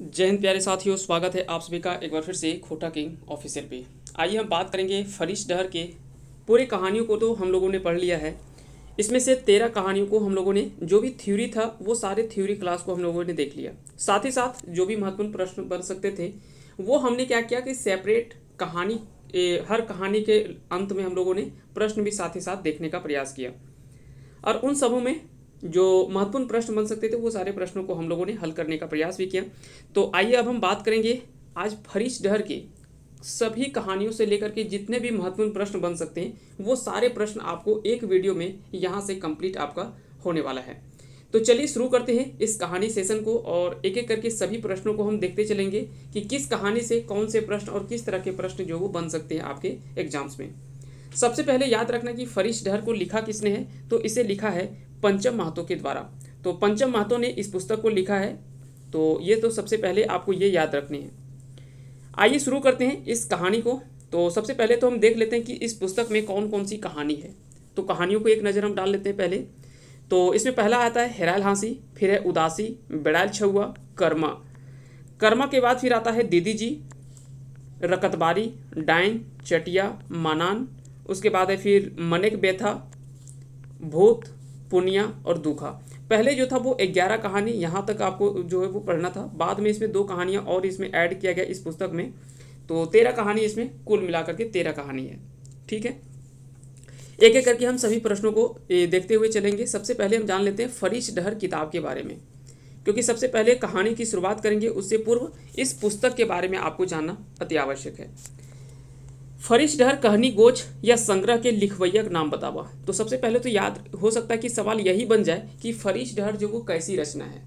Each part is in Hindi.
जय हिंद प्यारे साथियों स्वागत है आप सभी का एक बार फिर से खोटा किंग ऑफिसर पे आइए हम बात करेंगे फरीश डहर के पूरे कहानियों को तो हम लोगों ने पढ़ लिया है इसमें से तेरह कहानियों को हम लोगों ने जो भी थ्योरी था वो सारे थ्योरी क्लास को हम लोगों ने देख लिया साथ ही साथ जो भी महत्वपूर्ण प्रश्न बन सकते थे वो हमने क्या किया कि सेपरेट कहानी ए, हर कहानी के अंत में हम लोगों ने प्रश्न भी साथ ही साथ देखने का प्रयास किया और उन सबों में जो महत्वपूर्ण प्रश्न बन सकते थे वो सारे प्रश्नों को हम लोगों ने हल करने का प्रयास भी किया तो आइए अब हम बात करेंगे आज फरीश डहर के सभी कहानियों से लेकर के जितने भी महत्वपूर्ण प्रश्न बन सकते हैं वो सारे प्रश्न आपको एक वीडियो में यहाँ से कंप्लीट आपका होने वाला है तो चलिए शुरू करते हैं इस कहानी सेशन को और एक एक करके सभी प्रश्नों को हम देखते चलेंगे कि किस कहानी से कौन से प्रश्न और किस तरह के प्रश्न जो वो बन सकते हैं आपके एग्जाम्स में सबसे पहले याद रखना कि फरिश डहर को लिखा किसने है तो इसे लिखा है पंचम महातो के द्वारा तो पंचम महातो ने इस पुस्तक को लिखा है तो ये तो सबसे पहले आपको ये याद रखनी है आइए शुरू करते हैं इस कहानी को तो सबसे पहले तो हम देख लेते हैं कि इस पुस्तक में कौन कौन सी कहानी है तो कहानियों को एक नज़र हम डाल लेते हैं पहले तो इसमें पहला आता है हेराल हाँसी फिर है उदासी बेड़ाल छुआ कर्मा कर्मा के बाद फिर आता है दीदी जी रकतबारी डाइन चटिया मानान उसके बाद है फिर मनिक बेथा भूत पुनिया और दुखा पहले जो था वो ग्यारह कहानी यहाँ तक आपको जो है वो पढ़ना था बाद में इसमें दो कहानियाँ और इसमें ऐड किया गया इस पुस्तक में तो तेरह कहानी इसमें कुल मिलाकर के तेरह कहानी है ठीक है एक एक करके हम सभी प्रश्नों को देखते हुए चलेंगे सबसे पहले हम जान लेते हैं फरीश डहर किताब के बारे में क्योंकि सबसे पहले कहानी की शुरुआत करेंगे उससे पूर्व इस पुस्तक के बारे में आपको जानना अति आवश्यक है फरिश डहर कहनी गोच या संग्रह के का नाम बतावा तो सबसे पहले तो याद हो सकता है कि सवाल यही बन जाए कि फरिश डहर जो वो कैसी रचना है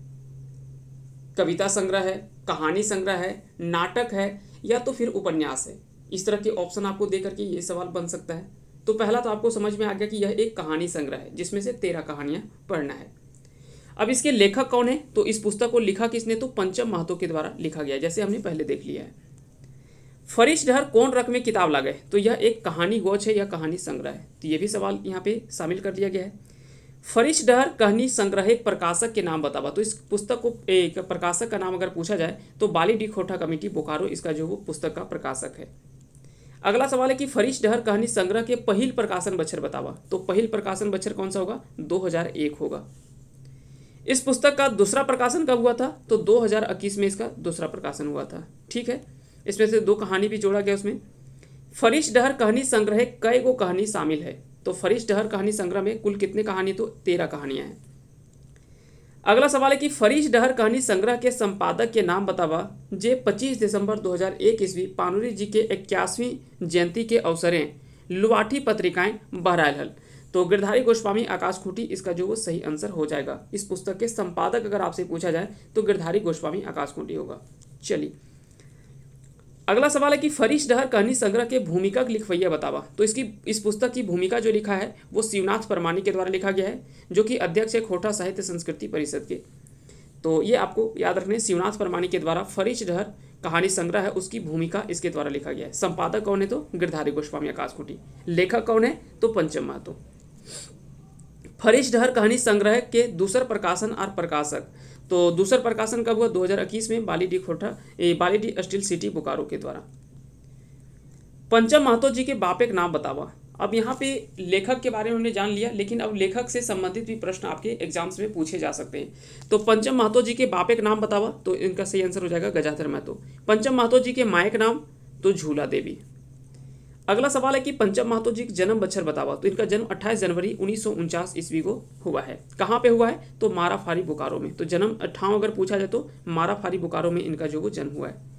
कविता संग्रह है कहानी संग्रह है नाटक है या तो फिर उपन्यास है इस तरह के ऑप्शन आपको दे करके ये सवाल बन सकता है तो पहला तो आपको समझ में आ गया कि यह एक कहानी संग्रह है जिसमें से तेरह कहानियां पढ़ना है अब इसके लेखक कौन है तो इस पुस्तक को लिखा किसने तो पंचम महतो के द्वारा लिखा गया जैसे हमने पहले देख लिया है फरिश डहर कौन रक में किताब ला गए तो यह एक कहानी गोच है या कहानी संग्रह है तो यह भी सवाल यहाँ पे शामिल कर दिया गया है फरिश डहर कहनी संग्रह एक प्रकाशक के नाम बतावा तो इस पुस्तक को एक प्रकाशक का नाम अगर पूछा जाए तो बाली डी खोटा कमेटी बोकारो इसका जो वो पुस्तक का प्रकाशक है अगला सवाल है कि फरिश डहर कहानी संग्रह के पहल प्रकाशन बच्चर बतावा तो पहल प्रकाशन बच्चर कौन सा होगा दो होगा इस पुस्तक का दूसरा प्रकाशन कब हुआ था तो दो में इसका दूसरा प्रकाशन हुआ था ठीक है इसमें से दो कहानी भी जोड़ा गया उसमें फरिश डहर कहानी संग्रह कई गो कहानी शामिल है तो फरिश डहर कहानी संग्रह में कुल कितने कहानी तो तेरह कहानियां हैं अगला सवाल है कि फरीश डहर कहानी संग्रह के संपादक के नाम बतावा जे 25 दिसंबर 2001 ईस्वी पानुरी जी के इक्यासवीं जयंती के अवसरें लुवाठी पत्रिकाएं हल तो गिरधारी गोस्वामी आकाश खूटी इसका जो वो सही आंसर हो जाएगा इस पुस्तक के संपादक अगर आपसे पूछा जाए तो गिरधारी गोस्वामी आकाश खूटी होगा चलिए अगला सवाल है कि फरीश डहर कहनी संग्रह के भूमिका की लिखवैया बतावा तो इसकी इस पुस्तक की भूमिका जो लिखा है वो शिवनाथ परमानी के द्वारा लिखा गया है जो कि अध्यक्ष है खोटा साहित्य संस्कृति परिषद के तो ये आपको याद रखने शिवनाथ परमानी के द्वारा फरीश डहर कहानी संग्रह है उसकी भूमिका इसके द्वारा लिखा गया है संपादक कौन है तो गिरधारी गोस्वामी आकाश आकाशकुटी लेखक कौन है तो पंचम महतो फरीश डहर कहानी संग्रह के दूसर प्रकाशन और प्रकाशक तो दूसरा प्रकाशन कब हुआ 2021 में बाली डी खोटा Balidih steel city Bokaro के द्वारा पंचम महतो जी के बाप एक नाम बतावा अब यहाँ पे लेखक के बारे में हमने जान लिया लेकिन अब लेखक से संबंधित भी प्रश्न आपके एग्जाम्स में पूछे जा सकते हैं तो पंचम महतो जी के बाप एक नाम बतावा तो इनका सही आंसर हो जाएगा गजाधर महतो पंचम महतो जी के मायक नाम तो झूला देवी अगला सवाल है कि पंचम महातो जी का जन्म बच्चर बतावा तो इनका जन्म 28 जनवरी उन्नीस ईस्वी को हुआ है कहाँ पे हुआ है तो मारा फारी बोकारो में तो जन्म अठाव अगर पूछा जाए तो मारा फारी बोकारो में इनका जो जन्म हुआ है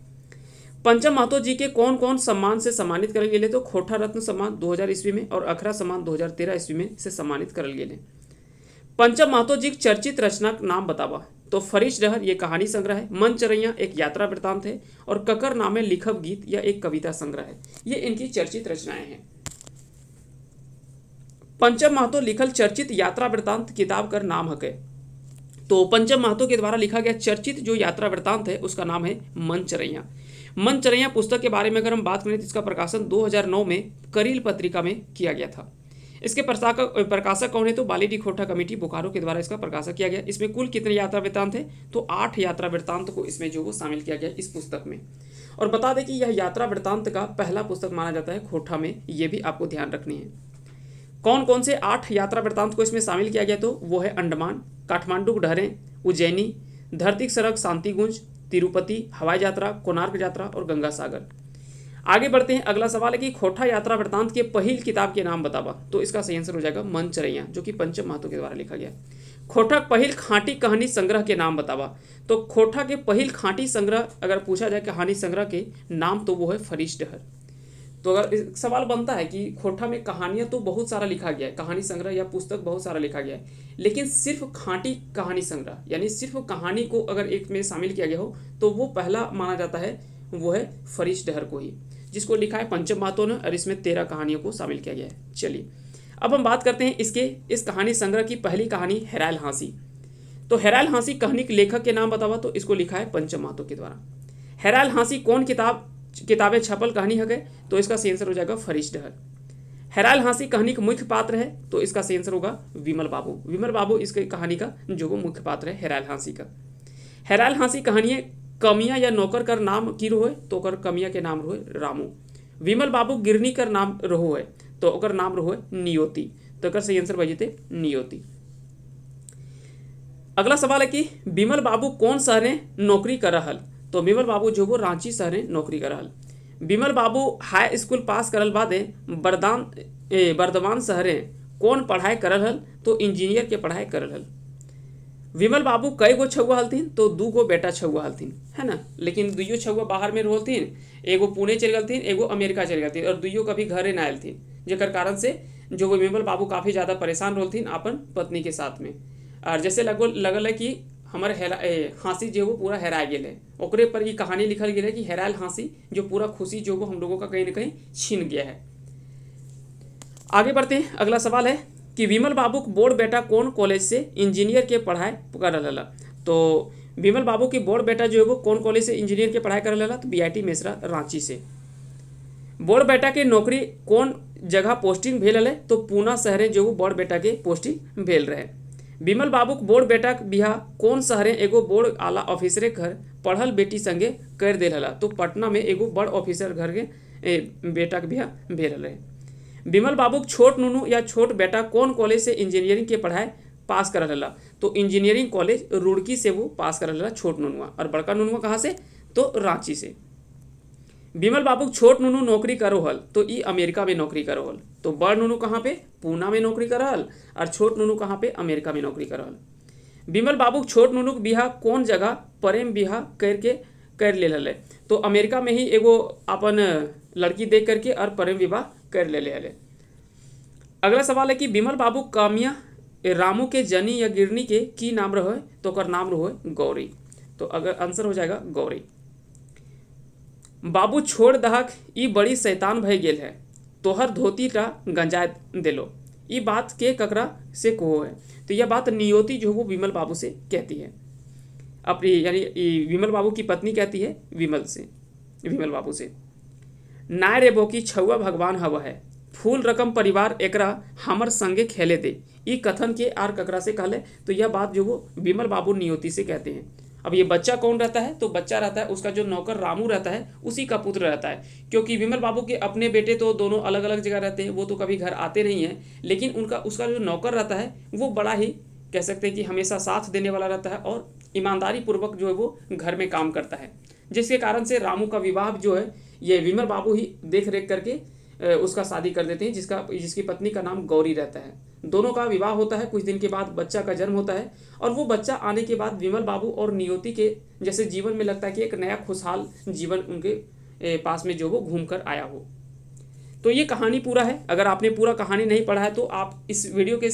पंचम महातो जी के कौन कौन सम्मान से सम्मानित करल गए तो खोटा रत्न सम्मान दो ईस्वी में और अखरा सम्मान दो ईस्वी में से सम्मानित करल गए पंचम महातो जी चर्चित रचना नाम बतावा तो फरीश डहर ये कहानी संग्रह है मनचरैया एक यात्रा वृतांत है और ककर नामे लिखव गीत या एक कविता संग्रह है ये इनकी चर्चित रचनाएं हैं पंचम महतो लिखल चर्चित यात्रा वृतांत किताब कर नाम हके तो पंचम महतो के द्वारा लिखा गया चर्चित जो यात्रा वृतांत है उसका नाम है मनचरैया मनचरैया पुस्तक के बारे में अगर हम बात करें तो इसका प्रकाशन 2009 में करील पत्रिका में किया गया था इसके प्रकाशक कौन है तो बाली डिखोटा कमेटी बोकारो के द्वारा इसका प्रकाशक किया गया इसमें कुल कितने यात्रा वृत्तांत है तो आठ यात्रा वृत्तांत को इसमें जो वो शामिल किया गया इस पुस्तक में और बता दें कि यह यात्रा वृत्तांत का पहला पुस्तक माना जाता है खोटा में ये भी आपको ध्यान रखनी है कौन कौन से आठ यात्रा वृत्तांत को इसमें शामिल किया गया तो वो है अंडमान काठमांडू ढहरें उज्जैनी धरती सड़क शांतिगुंज तिरुपति हवाई यात्रा कोणार्क यात्रा और गंगा सागर आगे बढ़ते हैं अगला सवाल है कि खोटा यात्रा वृतांत के पहली किताब के नाम बतावा तो इसका सही आंसर हो जाएगा मन चरैया जो कि पंचम महातो के द्वारा लिखा गया खोटा पहल खांटी कहानी संग्रह के नाम बतावा तो खोटा के पहल खांटी संग्रह अगर पूछा जाए कहानी संग्रह के नाम तो वो है फरीश डहर तो अगर सवाल बनता है कि खोटा में कहानियां तो बहुत सारा लिखा गया है कहानी संग्रह या पुस्तक बहुत सारा लिखा गया है लेकिन सिर्फ खांटी कहानी संग्रह यानी सिर्फ कहानी को अगर एक में शामिल किया गया हो तो वो पहला माना जाता है वो है फरीश डहर को ही जिसको लिखा है पंचम मातों ने और इसमें तेरह कहानियों को शामिल किया गया है चलिए अब हम बात करते हैं इसके इस कहानी संग्रह की पहली कहानी हेराल हाँसी तो हेराल हाँसी कहानी के लेखक के नाम बतावा तो इसको लिखा है पंचम मातों के द्वारा हेराल हाँसी कौन किताब किताबें छपल कहानी है गए तो इसका सेंसर हो जाएगा फरीश डहर हेराल हाँसी कहानी का मुख्य पात्र है तो इसका सेंसर होगा विमल बाबू विमल बाबू इसकी कहानी का जो वो मुख्य पात्र है हेराल हाँसी का हेराल हाँसी कहानी कमिया या नौकर कर नाम की रोए तो ओकर कमिया के नाम रोए रामू विमल बाबू गिरनी कर नाम रहो है तो ओकर नाम रहो है नियोति तो ओकर सही आंसर बजे नियोति अगला सवाल है कि विमल बाबू कौन शहर नौकरी कर रहा तो विमल बाबू जो वो रांची शहर नौकरी कर रहा विमल बाबू हाई स्कूल पास करल बाद बरदान बर्दवान शहर कौन पढ़ाई करल हल तो इंजीनियर के पढ़ाई करल हल विमल बाबू कई गो छुआ हलथिन तो दू गो बेटा छुआ हलथिन है ना लेकिन दुइयो छुआ बाहर में रहलथिन एगो पुणे चल गलथिन एगो अमेरिका चल गलथिन और दुइयो कभी घरे ना आलथिन जेकर कारण से जो वो विमल बाबू काफ़ी ज़्यादा परेशान रहलथिन अपन पत्नी के साथ में और जैसे लगभग लगल है कि हमारे हेरा हाँसी जो वो पूरा हेरा गया है ओकरे पर ये कहानी लिखल गया है कि हेरायल हाँसी जो पूरा खुशी जो वो हम लोगों का कहीं ना कहीं छीन गया है आगे बढ़ते हैं अगला सवाल है कि विमल बाबू के बोर्ड बेटा कौन कॉलेज से इंजीनियर के पढ़ाई कर रहा तो विमल बाबू की बोर्ड बेटा जो है वो कौन कॉलेज से इंजीनियर के पढ़ाई कर रहा तो बी मिश्रा रांची से बोर्ड बेटा के नौकरी कौन जगह पोस्टिंग भेल है तो पूना शहर जो वो बोर्ड बेटा के पोस्टिंग भेल रहे विमल बाबू के बोर्ड बेटा बिहार कौन शहर एगो बोर्ड आला ऑफिसरे घर पढ़ल बेटी संगे कर दिल तो पटना में एगो बड़ ऑफिसर घर के बेटा के बिहार भेल रहे विमल बाबूक छोट नुनू या छोट बेटा कौन कॉलेज से इंजीनियरिंग के पढ़ाई पास कर रहा तो इंजीनियरिंग कॉलेज रुड़की से वो पास कर रहा छोट नुनुआ और बड़का नुनुआ कहाँ से तो रांची से विमल बाबू छोट नुनू नौकरी करो हल तो ई अमेरिका में नौकरी करो हल तो बड़ नुनू कहाँ पे पूना में नौकरी करल और छोट नुनू कहाँ पे अमेरिका में नौकरी करल विमल बाबूक छोट के बिहा कौन जगह प्रेम बिहा करके कर ले हल तो अमेरिका में ही एगो अपन लड़की देख करके और प्रेम विवाह कर ले ले, ले। अगला सवाल है कि विमल बाबू कामिया रामू के जनी या गिरनी के की नाम रहो तो कर नाम रहो गौरी तो अगर आंसर हो जाएगा गौरी बाबू छोड़ दहक ई बड़ी शैतान भय गेल है तोहर धोती का गंजाय दिलो ये बात के ककरा से कहो है तो यह बात नियोति जो वो विमल बाबू से कहती है अपनी यानी विमल बाबू की पत्नी कहती है विमल से विमल बाबू से नाय रे बोकी छुआ भगवान हव है फूल रकम परिवार एकरा हमर संगे खेले दे ई कथन के आर ककरा से कहले तो यह बात जो वो विमल बाबू नियोति से कहते हैं अब ये बच्चा कौन रहता है तो बच्चा रहता है उसका जो नौकर रामू रहता है उसी का पुत्र रहता है क्योंकि विमल बाबू के अपने बेटे तो दोनों अलग अलग जगह रहते हैं वो तो कभी घर आते नहीं हैं लेकिन उनका उसका जो नौकर रहता है वो बड़ा ही कह सकते हैं कि हमेशा साथ देने वाला रहता है और ईमानदारी पूर्वक जो है वो घर में काम करता है जिसके कारण से रामू का विवाह जो है ये विमल बाबू ही देख रेख करके उसका शादी कर देते हैं जिसका जिसकी पत्नी का नाम गौरी रहता है दोनों का विवाह होता है कुछ दिन के बाद बच्चा का जन्म होता है और वो बच्चा आने के बाद विमल बाबू और नियोति के जैसे जीवन में लगता है कि एक नया खुशहाल जीवन उनके पास में जो वो घूम कर आया हो तो ये कहानी पूरा है अगर आपने पूरा कहानी नहीं पढ़ा है तो आप इस वीडियो के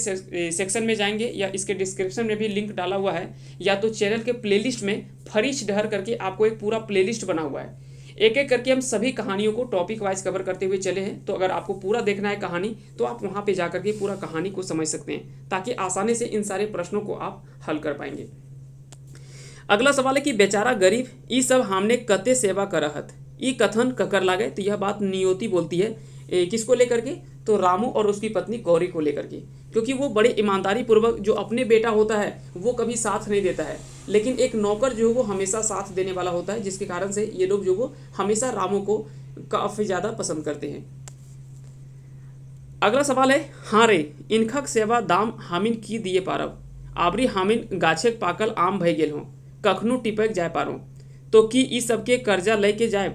सेक्शन में जाएंगे या इसके डिस्क्रिप्शन में भी लिंक डाला हुआ है या तो चैनल के प्लेलिस्ट में फरीच डहर करके आपको एक पूरा प्लेलिस्ट बना हुआ है एक एक करके हम सभी कहानियों को टॉपिक वाइज कवर करते हुए चले हैं तो अगर आपको पूरा देखना है कहानी तो आप वहाँ पे जाकर के पूरा कहानी को समझ सकते हैं ताकि आसानी से इन सारे प्रश्नों को आप हल कर पाएंगे अगला सवाल है कि बेचारा गरीब ई सब हमने कते सेवा करहत ई कथन ककर लागे तो यह बात नियोति बोलती है किसको लेकर के तो रामू और उसकी पत्नी गौरी को लेकर के क्योंकि वो बड़े ईमानदारी पूर्वक जो अपने बेटा होता है वो कभी साथ नहीं देता है लेकिन एक नौकर जो वो हमेशा साथ देने वाला होता है जिसके कारण से ये लोग जो वो हमेशा रामू को काफ़ी ज़्यादा पसंद करते हैं अगला सवाल है हाँ रे इनखक सेवा दाम हामिन की दिए पारव आबरी हामिन गाछेक पाकल आम भय गेल हों कखनू टिपक जाए पारो तो कि इस सबके कर्जा लेके जाए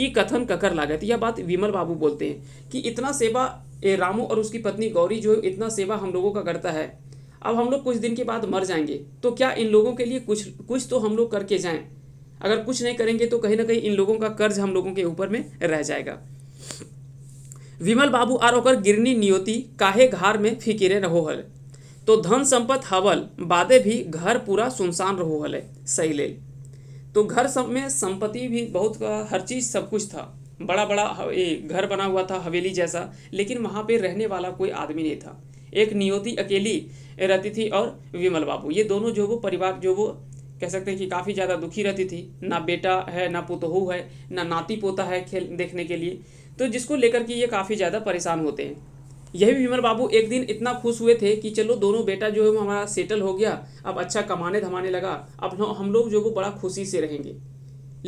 ई कथन ककर लागत यह बात विमल बाबू बोलते हैं कि इतना सेवा ये रामू और उसकी पत्नी गौरी जो इतना सेवा हम लोगों का करता है अब हम लोग कुछ दिन के बाद मर जाएंगे तो क्या इन लोगों के लिए कुछ कुछ तो हम लोग करके जाएं अगर कुछ नहीं करेंगे तो कहीं ना कहीं इन लोगों का कर्ज हम लोगों के ऊपर में रह जाएगा विमल बाबू आरोकर गिरनी नियोति काहे घर में फिकिरे रहो हल तो धन संपत हवल बादे भी घर पूरा सुनसान रहो हल है सही ले तो घर सब में संपत्ति भी बहुत हर चीज़ सब कुछ था बड़ा बड़ा घर बना हुआ था हवेली जैसा लेकिन वहाँ पे रहने वाला कोई आदमी नहीं था एक नियोति अकेली रहती थी और विमल बाबू ये दोनों जो वो परिवार जो वो कह सकते हैं कि काफ़ी ज़्यादा दुखी रहती थी ना बेटा है ना पुतहू है ना नाती पोता है खेल देखने के लिए तो जिसको लेकर के ये काफ़ी ज़्यादा परेशान होते हैं यही विमल बाबू एक दिन इतना खुश हुए थे कि चलो दोनों बेटा जो है वो हमारा सेटल हो गया अब अच्छा कमाने धमाने लगा अब हम लोग जो वो बड़ा खुशी से रहेंगे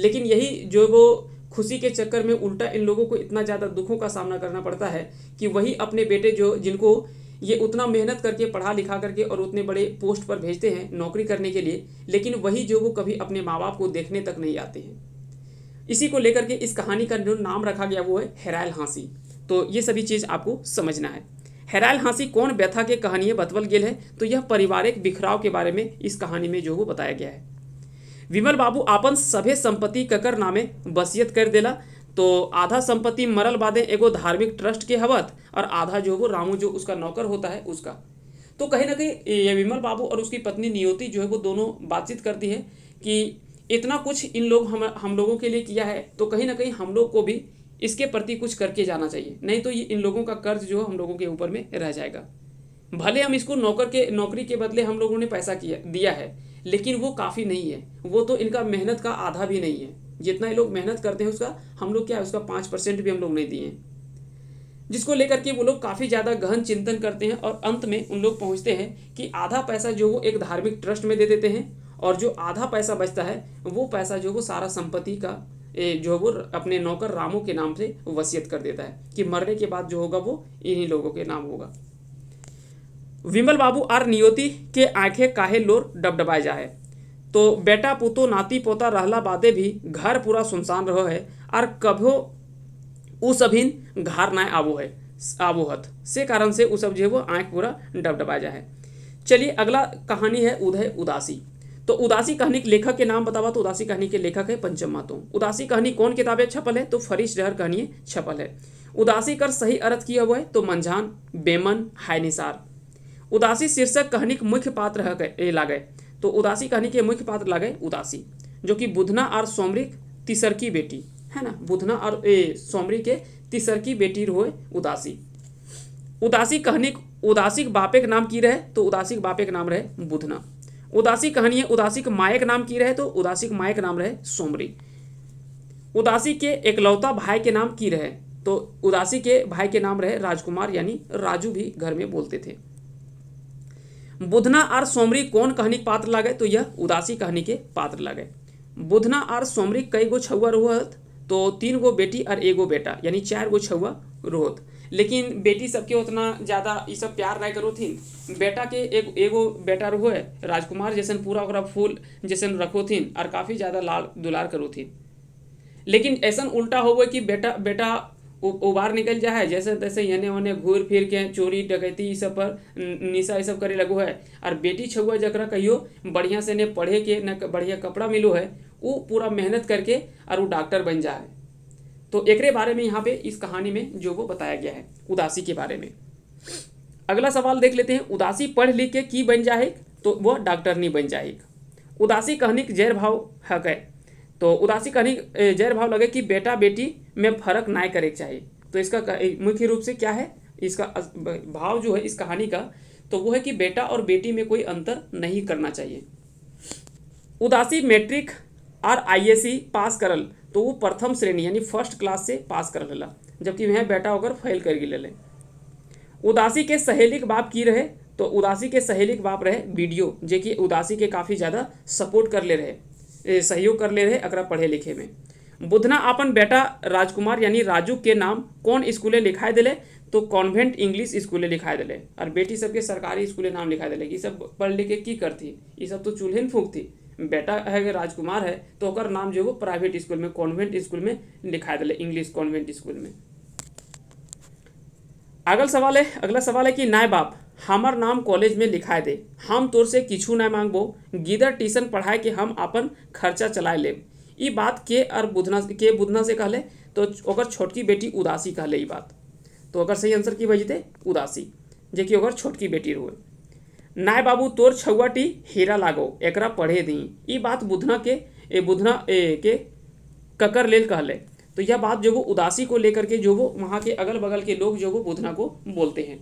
लेकिन यही जो वो खुशी के चक्कर में उल्टा इन लोगों को इतना ज़्यादा दुखों का सामना करना पड़ता है कि वही अपने बेटे जो जिनको ये उतना मेहनत करके पढ़ा लिखा करके और उतने बड़े पोस्ट पर भेजते हैं नौकरी करने के लिए लेकिन वही जो वो कभी अपने माँ बाप को देखने तक नहीं आते हैं इसी को लेकर के इस कहानी का जो नाम रखा गया वो है हेरायल हाँसी तो ये सभी चीज़ आपको समझना है हेरायल हाँसी कौन व्यथा के कहानी है बतवल गेल है तो यह पारिवारिक बिखराव के बारे में इस कहानी में जो वो बताया गया है विमल बाबू आपन सभे संपत्ति ककर नामे बसियत कर देला तो आधा संपत्ति मरल बादे एगो धार्मिक ट्रस्ट के हवत और आधा जो वो रामू जो उसका नौकर होता है उसका तो कहीं ना कहीं ये विमल बाबू और उसकी पत्नी नियोति जो है वो दोनों बातचीत करती है कि इतना कुछ इन लोग हम हम लोगों के लिए किया है तो कहीं ना कहीं हम लोग को भी इसके प्रति कुछ करके जाना चाहिए नहीं तो ये इन लोगों का कर्ज जो है हम लोगों के ऊपर में रह जाएगा भले हम इसको नौकर के नौकरी के बदले हम लोगों ने पैसा किया दिया है लेकिन वो काफ़ी नहीं है वो तो इनका मेहनत का आधा भी नहीं है जितना ये लोग मेहनत करते हैं उसका हम लोग क्या है उसका पाँच परसेंट भी हम लोग नहीं दिए जिसको लेकर के वो लोग काफ़ी ज़्यादा गहन चिंतन करते हैं और अंत में उन लोग पहुँचते हैं कि आधा पैसा जो वो एक धार्मिक ट्रस्ट में दे देते हैं और जो आधा पैसा बचता है वो पैसा जो वो सारा संपत्ति का जो वो अपने नौकर रामू के नाम से वसीयत कर देता है कि मरने के बाद जो होगा वो इन्हीं लोगों के नाम होगा विमल बाबू आर नियोति के आंखें काहे लोर डबडबाए जाए तो बेटा पुतो नाती पोता रहला बादे भी घर पूरा सुनसान रहो है और कभो उ सभी घर ना आबो है आबो हत से कारण से उस सब जो है वो आँख पूरा डबडबाए जाए चलिए अगला कहानी है उदय उदासी तो उदासी कहानी के लेखक के नाम बतावा तो उदासी कहानी के लेखक है पंचम मातो उदासी कहानी कौन किताबें छपल है तो फरीश जहर कहानी छपल है उदासी कर सही अर्थ किया हुआ है तो मंझान बेमन हायनिसार उदासी शीर्षक कहानी के मुख्य पात्र गए तो उदासी कहानी के मुख्य पात्र लागे उदासी जो कि बुधना और सौमरिक तीसर की बेटी है ना बुधना और ए सोमरी के तीसर की बेटी रोए उदासी उदासी कहानी उदासी के बापे के नाम की रहे तो उदासी के बापे के नाम रहे बुधना उदासी कहानी उदासी के माए के नाम की रहे तो उदासी के माए के नाम रहे सोमरी उदासी के एकलौता भाई के नाम की रहे तो उदासी के भाई के नाम रहे राजकुमार यानी राजू भी घर में बोलते थे बुधना आर सोमरी कौन कहानी पात्र लागे तो यह उदासी कहानी के पात्र लागे बुधना आर सोमरी कई गो छुआ रोहत तो तीन गो बेटी और एगो बेटा यानी चार गो छुआ रोहत लेकिन बेटी सबके उतना ज़्यादा ये सब प्यार नहीं करो थी बेटा के एक एगो बेटा रहो है राजकुमार जैसन पूरा ओकरा फूल जैसन रखो थी और काफ़ी ज़्यादा लाल दुलार करो थी लेकिन ऐसा उल्टा हो गए कि बेटा बेटा उबार निकल जाए जैसे तैसे यने ओने घूर फिर के चोरी डकैती इस सब पर निशा ये सब करे लगो है और बेटी छुआ जकरा कहियो बढ़िया से ने पढ़े के न बढ़िया कपड़ा मिलो है वो पूरा मेहनत करके और वो डॉक्टर बन जाए तो एक बारे में यहाँ पे इस कहानी में जो वो बताया गया है उदासी के बारे में अगला सवाल देख लेते हैं उदासी पढ़ लिख के की बन जाए तो वह डॉक्टर नहीं बन जाए उदासी कहनी जैर भाव हक है तो उदासी कहनी जैर भाव लगे कि बेटा बेटी में फर्क ना करे चाहिए तो इसका मुख्य रूप से क्या है इसका भाव जो है इस कहानी का तो वो है कि बेटा और बेटी में कोई अंतर नहीं करना चाहिए उदासी मैट्रिक और आईएससी e पास करल तो वो प्रथम श्रेणी यानी फर्स्ट क्लास से पास कर लेला जबकि वह बेटा होकर फेल कर ले, ले उदासी के सहेली के बाप की रहे तो उदासी के सहेली के बाप रहे वीडियो जे कि उदासी के काफ़ी ज़्यादा सपोर्ट कर ले रहे सहयोग कर ले रहे अगर पढ़े लिखे में बुधना अपन बेटा राजकुमार यानी राजू के नाम कौन स्कूले लिखा दिले तो कॉन्वेंट इंग्लिश स्कूले लिखा दिले और बेटी सबके सरकारी स्कूले नाम लिखा दिले ये सब पढ़ लिख के की करती ये सब तो चूल्हिन फूकती बेटा है राजकुमार है तो ओकर नाम जो है वो प्राइवेट स्कूल में कॉन्वेंट स्कूल में लिखा दिले इंग्लिश कॉन्वेंट स्कूल में अगला सवाल है अगला सवाल है कि नाय बाप हमार नाम कॉलेज में लिखा दे हम तोर से किछु ना मांगबो गीदर ट्यूशन पढ़ाए के हम अपन खर्चा चलाए लेब ये बात के और बुधना के बुधना से कहले तो अगर छोटकी बेटी उदासी कहले ये बात तो अगर सही आंसर की बजते उदासी जे कि छोटकी बेटी रो नाय बाबू तोर टी हीरा लागो एकरा पढ़े दी ये बात बुधना के ए बुधना ए के ककर लेल कहले तो यह बात जो वो उदासी को लेकर के जो वो वहाँ के अगल बगल के लोग जो वो बुधना को बोलते हैं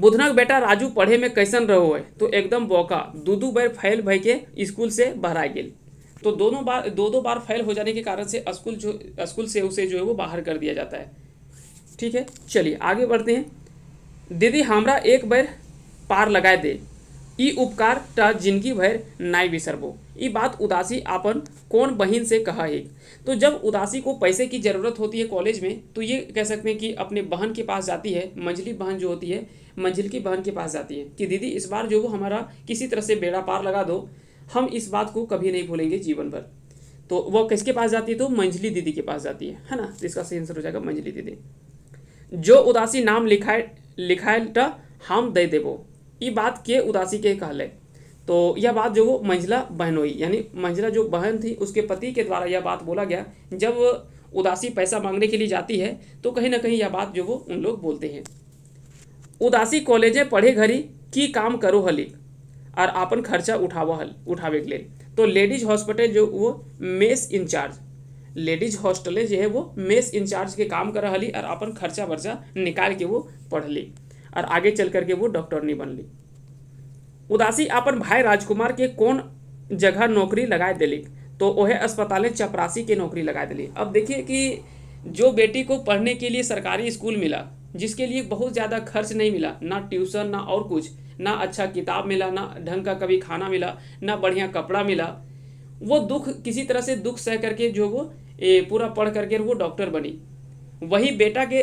बुधना का बेटा राजू पढ़े में कैसन रहो है तो एकदम बौका दू दू बैर फैल भय के स्कूल से बहरा गया तो दोनों बार दो दो बार फेल हो जाने के कारण से स्कूल जो स्कूल से उसे जो है वो बाहर कर दिया जाता है ठीक है चलिए आगे बढ़ते हैं दीदी हमारा एक बार पार लगाए दे ई उपकार टा जिनकी भर नाई विसरबो ये बात उदासी आपन कौन बहन से कहा है तो जब उदासी को पैसे की ज़रूरत होती है कॉलेज में तो ये कह सकते हैं कि अपने बहन के पास जाती है मंझली बहन जो होती है मंजिल की बहन के पास जाती है कि दीदी इस बार जो वो हमारा किसी तरह से बेड़ा पार लगा दो हम इस बात को कभी नहीं भूलेंगे जीवन भर तो वह किसके पास जाती है तो मंजली दीदी के पास जाती है है ना तो इसका सही आंसर हो जाएगा मंजली दीदी जो उदासी नाम लिखाए लिखायल हम दे देवो ये बात के उदासी के कहले तो यह बात जो वो मंझला बहन हुई यानी मंझला जो बहन थी उसके पति के द्वारा यह बात बोला गया जब उदासी पैसा मांगने के लिए जाती है तो कहीं ना कहीं यह बात जो वो उन लोग बोलते हैं उदासी कॉलेजें पढ़े घड़ी की काम करो हलिक और अपन खर्चा उठाव उठावे के लिए तो लेडीज हॉस्पिटल जो वो मेस इंचार्ज लेडीज हॉस्टल जो है वो मेस इंचार्ज के काम कर रही और अपन खर्चा वर्चा निकाल के वो पढ़ली और आगे चल करके वो डॉक्टर नहीं बनली उदासी अपन भाई राजकुमार के कौन जगह नौकरी लगा दिली तो वह अस्पताल चपरासी के नौकरी लगा दिली अब देखिए कि जो बेटी को पढ़ने के लिए सरकारी स्कूल मिला जिसके लिए बहुत ज़्यादा खर्च नहीं मिला ना ट्यूशन ना और कुछ ना अच्छा किताब मिला ना ढंग का कभी खाना मिला ना बढ़िया कपड़ा मिला वो दुख किसी तरह से दुख सह करके जो वो ए, पूरा पढ़ करके वो डॉक्टर बनी वही बेटा के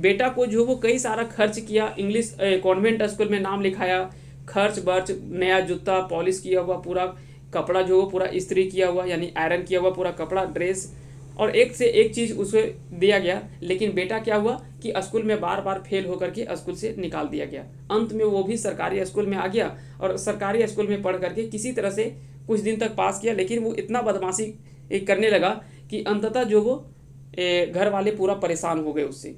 बेटा को जो वो कई सारा खर्च किया इंग्लिश कॉन्वेंट स्कूल में नाम लिखाया खर्च बर्च नया जूता पॉलिश किया हुआ पूरा कपड़ा जो वो पूरा इस्त्री किया हुआ यानी आयरन किया हुआ पूरा कपड़ा ड्रेस और एक से एक चीज़ उसे दिया गया लेकिन बेटा क्या हुआ कि स्कूल में बार बार फेल होकर के स्कूल से निकाल दिया गया अंत में वो भी सरकारी स्कूल में आ गया और सरकारी स्कूल में पढ़ करके किसी तरह से कुछ दिन तक पास किया लेकिन वो इतना बदमाशी करने लगा कि अंततः जो वो घर वाले पूरा परेशान हो गए उससे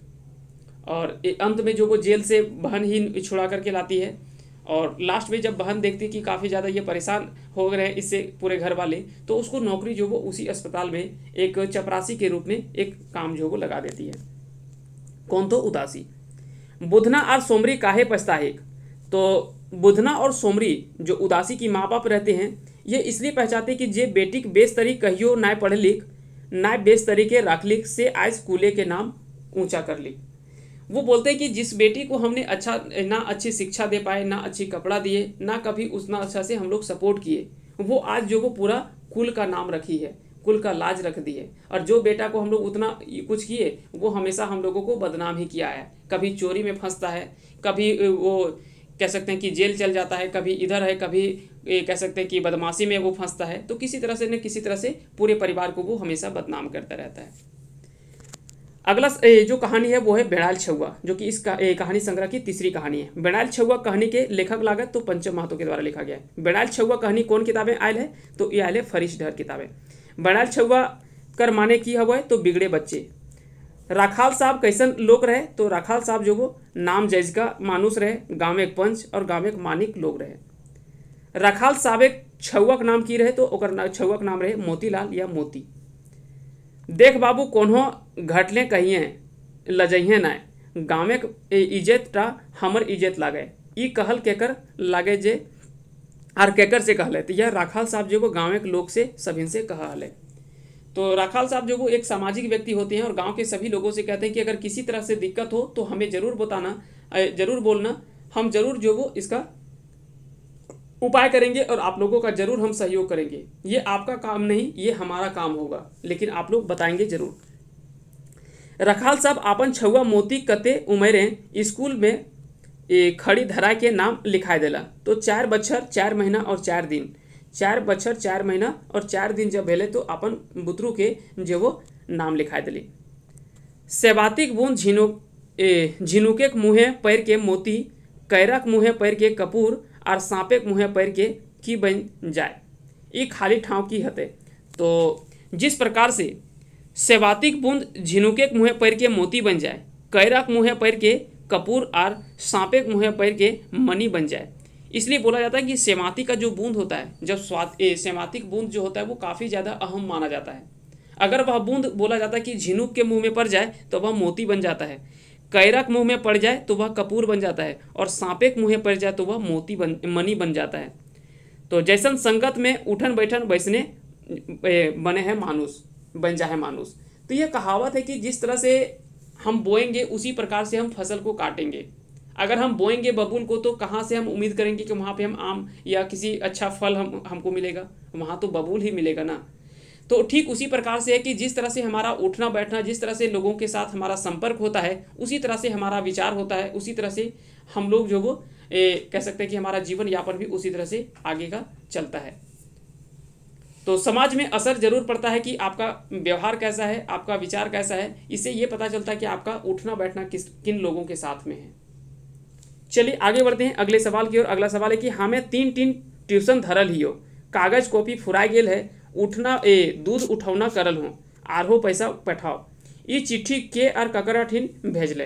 और अंत में जो वो जेल से बहन ही छुड़ा करके लाती है और लास्ट में जब बहन देखती है कि काफ़ी ज़्यादा ये परेशान हो रहे हैं इससे पूरे घर वाले तो उसको नौकरी जो वो उसी अस्पताल में एक चपरासी के रूप में एक काम जो वो लगा देती है कौन तो उदासी बुधना और सोमरी काहे पछताहिक तो बुधना और सोमरी जो उदासी की माँ बाप रहते हैं ये इसलिए पहचाते कि जे बेटिक बेस तरी कहियो ना पढ़ लिख ना बेस तरीके रख लिख से आय स्कूले के नाम ऊंचा कर लिख वो बोलते हैं कि जिस बेटी को हमने अच्छा ना अच्छी शिक्षा दे पाए ना अच्छी कपड़ा दिए ना कभी उतना अच्छा से हम लोग सपोर्ट किए वो आज जो वो पूरा कुल का नाम रखी है कुल का लाज रख दिए और जो बेटा को हम लोग उतना कुछ किए वो हमेशा हम लोगों को बदनाम ही किया है कभी चोरी में फंसता है कभी वो कह सकते हैं कि जेल चल जाता है कभी इधर है कभी कह सकते हैं कि बदमाशी में वो फंसता है तो किसी तरह से न किसी तरह से पूरे परिवार को वो हमेशा बदनाम करता रहता है अगला जो कहानी है वो है बेड़ाल छुआ जो कि इस कहानी संग्रह की तीसरी कहानी है बेड़ाल छुआ कहानी के लेखक लागत तो पंचम महातो के द्वारा लिखा गया है बेड़ाल छुआ कहानी कौन किताबें आयल है तो ये आयल है फरिश डहर किताबें बेड़ाल छुआ कर माने की हवा है तो बिगड़े बच्चे राखाल साहब कैसन लोग रहे तो राखाल साहब जो वो नाम जैज का मानुस रहे गाँव एक पंच और गाँव एक मानिक लोग रहे राखाल साहब एक छुआ का नाम की रहे तो छुआ का नाम रहे मोतीलाल या मोती देख बाबू कोनो घटले कहिए लजहिए ना गाँवे इज्जत टा हमर इज्जत लागे ई कहल केकर लागे जे आर केकर से कहले तो यह राखाल साहब जो गाँव के लोग से सभी से कहले तो राखाल साहब जो एक सामाजिक व्यक्ति होते हैं और गांव के सभी लोगों से कहते हैं कि अगर किसी तरह से दिक्कत हो तो हमें ज़रूर बताना ज़रूर बोलना हम ज़रूर जो वो इसका उपाय करेंगे और आप लोगों का जरूर हम सहयोग करेंगे ये आपका काम नहीं ये हमारा काम होगा लेकिन आप लोग बताएंगे जरूर रखाल साहब अपन छुआ मोती कते उमेरे स्कूल में खड़ी धरा के नाम लिखा देला तो चार बच्छर चार महीना और चार दिन चार बच्छर चार महीना और चार दिन जब भेले तो अपन बुतरू के जो वो नाम लिखा दिली सेवातिक बूंद झिनुक झिनुके मुँह पैर के मोती कैरक मुँह पैर के कपूर और साँपेक मुँह पैर के की बन जाए ये खाली ठाव की हते तो जिस प्रकार से सेवातिक बूंद झिनुके मुँह पैर के मोती बन जाए कैरक मुँह पैर के कपूर और सांपे मुँह पैर के मनी बन जाए इसलिए बोला जाता है कि सेमाती का जो बूंद होता है जब स्वाद सेवातिक सेमातिक बूंद जो होता है वो काफ़ी ज़्यादा अहम माना जाता है अगर वह बूंद बोला जाता है कि झिनुक के मुंह में पड़ जाए तो वह मोती बन जाता है कैरक मुंह में पड़ जाए तो वह कपूर बन जाता है और सांपेक मुँह में पड़ जाए तो वह मोती बन मनी बन जाता है तो जैसन संगत में उठन बैठन बैसने बने हैं मानुस बन जाए मानुस तो यह कहावत है कि जिस तरह से हम बोएंगे उसी प्रकार से हम फसल को काटेंगे अगर हम बोएंगे बबूल को तो कहाँ से हम उम्मीद करेंगे कि वहाँ पे हम आम या किसी अच्छा फल हम हमको मिलेगा वहाँ तो बबूल ही मिलेगा ना तो ठीक उसी प्रकार से है कि जिस तरह से हमारा उठना बैठना जिस तरह से लोगों के साथ हमारा संपर्क होता है उसी तरह से हमारा विचार होता है उसी तरह से हम लोग जो वो ए, कह सकते हैं कि हमारा जीवन यापन भी उसी तरह से आगे का चलता है तो समाज में असर जरूर पड़ता है कि आपका व्यवहार कैसा है आपका विचार कैसा है इससे ये पता चलता है कि आपका उठना बैठना किस किन लोगों के साथ में है चलिए आगे बढ़ते हैं अगले सवाल की ओर अगला सवाल है कि हमें तीन तीन ट्यूशन धरल ही हो कागज कॉपी फुराई गेल है उठना ए दूध उठौना करल हूँ आरहो पैसा पठाओ ये चिट्ठी के आर ककर हठिन भेजले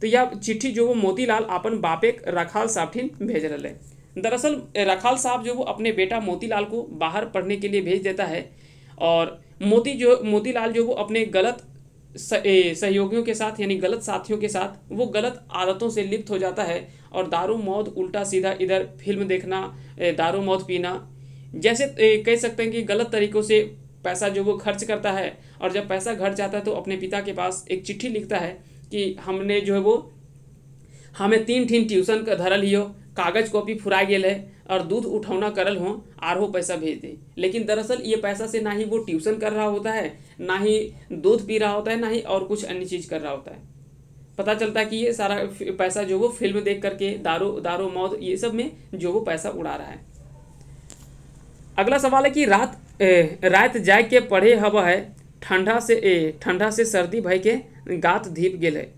तो यह चिट्ठी जो वो मोतीलाल अपन बापे रखाल साहब ठिन भेज रहे दरअसल रखाल साहब जो वो अपने बेटा मोतीलाल को बाहर पढ़ने के लिए भेज देता है और मोती जो मोतीलाल जो वो अपने गलत सहयोगियों के साथ यानी गलत साथियों के साथ वो गलत आदतों से लिप्त हो जाता है और दारू मौत उल्टा सीधा इधर फिल्म देखना दारू मौत पीना जैसे कह सकते हैं कि गलत तरीक़ों से पैसा जो वो खर्च करता है और जब पैसा घर जाता है तो अपने पिता के पास एक चिट्ठी लिखता है कि हमने जो है वो हमें तीन ठीन ट्यूशन का धरल ही हो कागज कॉपी फुरा गए है और दूध उठौना करल हो आर हो पैसा भेज दे लेकिन दरअसल ये पैसा से ना ही वो ट्यूशन कर रहा होता है ना ही दूध पी रहा होता है ना ही और कुछ अन्य चीज़ कर रहा होता है पता चलता है कि ये सारा पैसा जो वो फिल्म देख करके दारू दारू मौत ये सब में जो वो पैसा उड़ा रहा है अगला सवाल है कि रात रात जाय के पढ़े हवा है ठंडा से ठंडा से सर्दी भय के गात धीप गेल है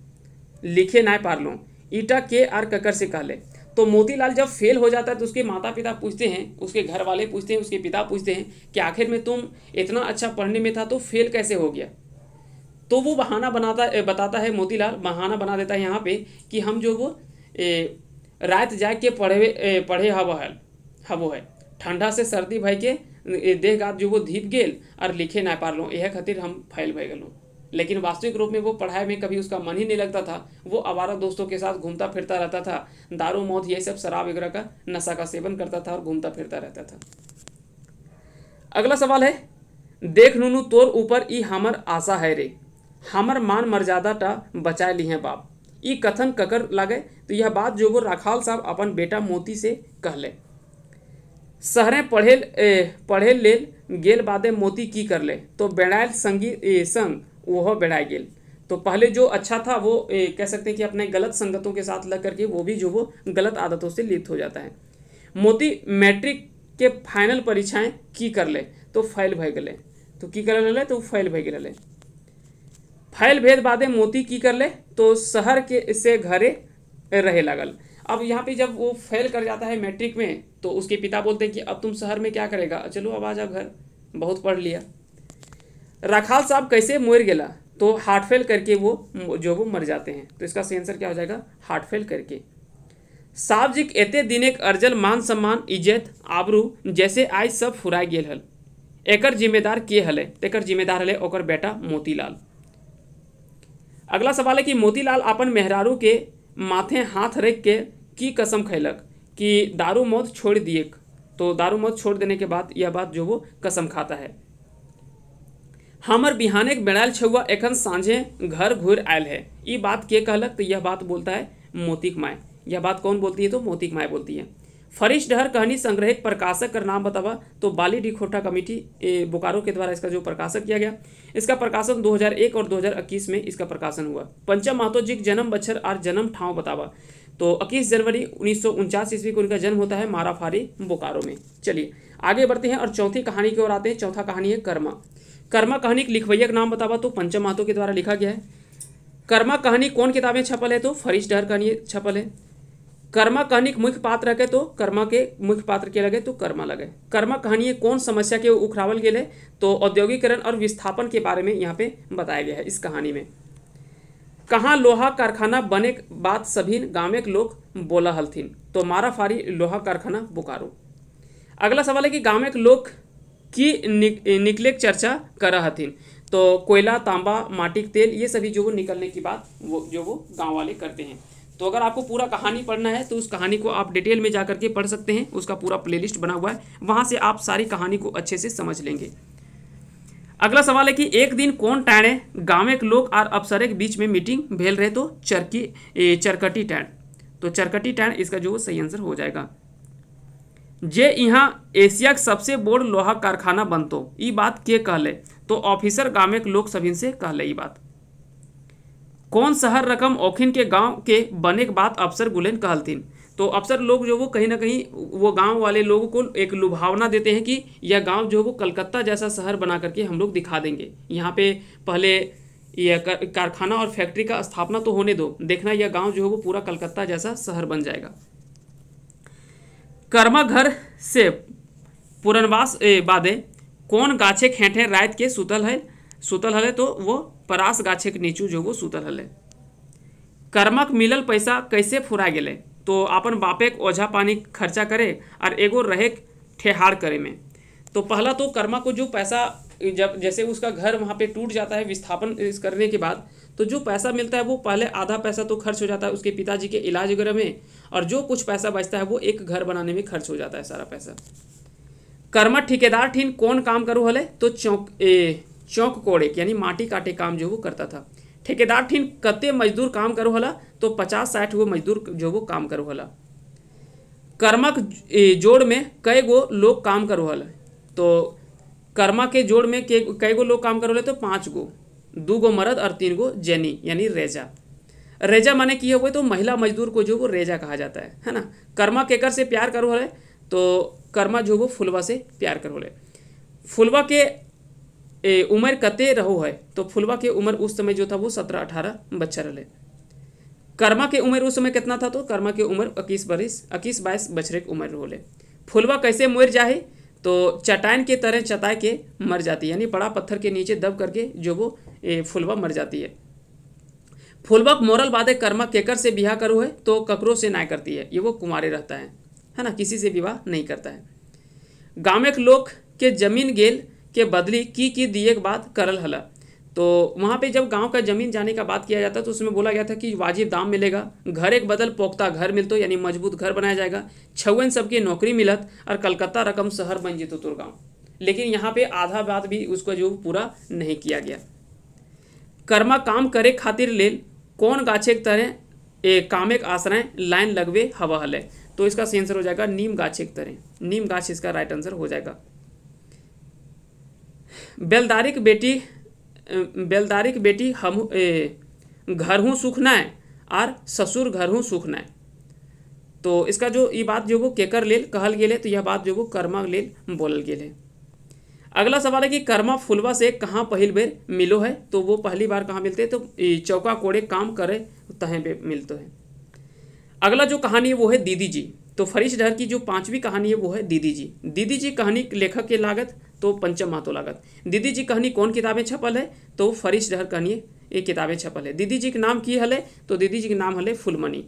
लिखे ना पार लो ईटा के आर ककर से कहले तो मोतीलाल जब फेल हो जाता है तो उसके माता पिता पूछते हैं उसके घर वाले पूछते हैं उसके पिता पूछते हैं कि आखिर में तुम इतना अच्छा पढ़ने में था तो फेल कैसे हो गया तो वो बहाना बनाता बताता है मोतीलाल बहाना बना देता है यहाँ पे कि हम जो वो ए, रात जाग के पढ़े पढ़े हवा है हवो है ठंडा से सर्दी भय के देह गात जो वो धीप गेल और लिखे ना पार लूँ यह खातिर हम फैल भय गलूँ लेकिन वास्तविक रूप में वो पढ़ाई में कभी उसका मन ही नहीं लगता था वो आवारा दोस्तों के साथ घूमता फिरता रहता था दारू मौत ये सब शराब वगैरह का नशा का सेवन करता था और घूमता फिरता रहता था अगला सवाल है देख नुनू तोर ऊपर ई हमर आशा है रे हमर मान मर्यादा टा बचा ली है बाप ई कथन ककर लागे तो यह बात जो वो राखाल साहब अपन बेटा मोती से कहले शहरें पढ़े पढ़े लेल गेल बादे मोती की कर ले तो बेड़ायल संगी ए, संग वह बेड़ा गेल तो पहले जो अच्छा था वो ए, कह सकते हैं कि अपने गलत संगतों के साथ लग करके वो भी जो वो गलत आदतों से लिप्त हो जाता है मोती मैट्रिक के फाइनल परीक्षाएं की कर ले तो फैल भय गले तो की कर ले तो फैल भय गले फैल भेद बादे मोती की कर ले तो शहर के से घरे रहे लगल अब यहाँ पे जब वो फेल कर जाता है मैट्रिक में तो उसके पिता बोलते हैं कि अब तुम शहर में क्या करेगा चलो अब आ जाओ घर बहुत पढ़ लिया राखाल साहब कैसे मोर गया तो हार्ट फेल करके वो जो वो मर जाते हैं तो इसका सेंसर क्या हो जाएगा हार्ट फेल करके साहब जी एते एक अर्जल मान सम्मान इज्जत आबरू जैसे आज सब फुराए गए हल एकर जिम्मेदार के हल तो एक जिम्मेदार हल ओकर बेटा मोतीलाल अगला सवाल है कि मोतीलाल अपन मेहरारू के माथे हाथ रख के की कसम खैलक कि दारू मौत छोड़ दिए तो दारू मौत छोड़ देने के बाद यह बात जो वो कसम खाता है हमर बिहान एक बेड़ायल छुआ एखन साझे घर घूर आयल है ये बात के कहलक तो यह बात बोलता है मोतिक माय यह बात कौन बोलती है तो मोतिक माय बोलती है फरिश डहर कहानी संग्रहित प्रकाशक का नाम बतावा तो बाली डिखोटा कमेटी बोकारो के द्वारा इसका जो प्रकाशक किया गया इसका प्रकाशन 2001 और 2021 में इसका प्रकाशन हुआ पंचम महातो जी जन्म बछर और जन्म ठाव बतावा तो इक्कीस जनवरी उन्नीस ईस्वी को उनका जन्म होता है माराफारी बोकारो में चलिए आगे बढ़ते हैं और चौथी कहानी की ओर आते हैं चौथा कहानी है कर्मा कर्मा कहानी के लिखवैया का नाम बतावा तो पंचम मातो के द्वारा लिखा गया है कर्मा कहानी कौन किताबें छपल है तो फरीश डहर कहानी छपल है कर्मा कहानी के मुख्य पात्र रखे तो कर्मा के मुख्य पात्र के लगे तो कर्मा लगे कर्मा कहानी कौन समस्या के उखरावल गए तो औद्योगिकरण और विस्थापन के बारे में यहाँ पे बताया गया है इस कहानी में कहाँ लोहा कारखाना बने बात सभी गाँव के लोग बोला हलथिन तो मारा फारी लोहा कारखाना बोकारो अगला सवाल है कि गाँव के लोग की निक, निकले चर्चा कर हथिन तो कोयला तांबा माटिक तेल ये सभी जो वो निकलने की बात वो जो वो गांव वाले करते हैं तो अगर आपको पूरा कहानी पढ़ना है तो उस कहानी को आप डिटेल में जा करके पढ़ सकते हैं उसका पूरा प्लेलिस्ट बना हुआ है वहाँ से आप सारी कहानी को अच्छे से समझ लेंगे अगला सवाल है कि एक दिन कौन है गाँव लोग और अफसर के बीच में मीटिंग भेल रहे तो चरकी चरकटी टैंड तो चरकटी टैंड इसका जो सही आंसर हो जाएगा जे यहाँ एशिया के सबसे बोर्ड लोहा कारखाना बनतो ये बात के कहले तो ऑफिसर गाँव के लोग सभी से कहले ये बात कौन शहर रकम ओखिन के गांव के बने के बाद अफसर गुलेन कहलथिन तो अक्सर लोग जो वो कहीं ना कहीं वो गांव वाले लोगों को एक लुभावना देते हैं कि यह गांव जो वो कलकत्ता जैसा शहर बना करके हम लोग दिखा देंगे यहाँ पे पहले यह कारखाना और फैक्ट्री का स्थापना तो होने दो देखना यह गांव जो है वो पूरा कलकत्ता जैसा शहर बन जाएगा कर्मा घर से पुरनवास बादे कौन गाछे खेठे रात के सुतल है सुतल हले तो वो परास गाछे के नीचू जो वो सुतल हले कर्मक मिलल पैसा कैसे फुरा गए तो अपन बापेक ओझा पानी खर्चा करे और एगो रहे ठेहार करे में तो पहला तो कर्मा को जो पैसा जब जैसे उसका घर वहाँ पे टूट जाता है विस्थापन करने के बाद तो जो पैसा मिलता है वो पहले आधा पैसा तो खर्च हो जाता है उसके पिताजी के इलाज वगैरह में और जो कुछ पैसा बचता है वो एक घर बनाने में खर्च हो जाता है सारा पैसा कर्मा ठेकेदार ठीन कौन काम करूँ हले तो चौक ए, चौक कोड़े यानी माटी काटे काम जो वो करता था ठेकेदार ठीन कते मजदूर काम करो होला तो पचास साठ गो मजदूर जो वो काम करो होला कर्मक जोड़ में कई गो लोग काम करो होला तो कर्मा के जोड़ में कई गो लोग काम करो होला तो पाँच गो दो गो मरद और तीन गो जेनी यानी रेजा रेजा माने की हो तो महिला मजदूर को जो वो रेजा कहा जाता है है ना कर्मा केकर से प्यार करो है तो कर्मा जो वो फुलवा से प्यार करो है फुलवा के उम्र कते रहो है तो फुलवा के उम्र उस समय जो था वो सत्रह अठारह बच्चा रहे कर्मा के उम्र उस समय कितना था तो कर्मा के उम्र इक्कीस बरिस इक्कीस बाईस बछरे की उम्र रोले फुलवा कैसे मर जाए तो चटान के तरह चता के मर जाती है यानी बड़ा पत्थर के नीचे दब करके जो वो फुलवा मर जाती है फुलवा मोरल बाद कर्मा केकर से ब्याह करो है तो ककरों से ना करती है ये वो कुमारे रहता है है ना किसी से विवाह नहीं करता है गाँव के लोग के जमीन गेल के बदली की की दिए के बाद करल हला तो वहाँ पे जब गांव का ज़मीन जाने का बात किया जाता तो उसमें बोला गया था कि वाजिब दाम मिलेगा घर एक बदल पोख्ता घर मिलतो यानी मजबूत घर बनाया जाएगा छवन सबकी नौकरी मिलत और कलकत्ता रकम शहर बन जीतो तुर गाँव लेकिन यहाँ पे आधा बात भी उसको जो पूरा नहीं किया गया कर्मा काम करे खातिर ले कौन गाछे के तरह काम एक आश्रय लाइन लगवे हवा हले तो इसका सेंसर हो जाएगा नीम गाछे के तरह नीम गाछ इसका राइट आंसर हो जाएगा बेलदारिक बेटी बेलदारिक बेटी हम घर हूँ सुखनाय और ससुर घर हूँ सुखनाय तो इसका जो ये बात जो वो केकर लेल कहल गए तो यह बात जो वो कर्मा लेल बोल गए अगला सवाल है कि कर्मा फुलवा से कहाँ पहली बार मिलो है तो वो पहली बार कहाँ मिलते हैं तो चौका कोड़े काम करे तहें मिलते हैं अगला जो कहानी है वो है दीदी जी तो फरीश डहर की जो पांचवी कहानी है वो है दीदी जी दीदी जी कहानी लेखक की लागत तो पंचम मातो लागत दीदी जी कहानी कौन किताबें छपल है तो फरीश डहर कहानी ये किताबें छपल है दीदी जी के नाम की हल तो दीदी जी के नाम हल है फुलमनी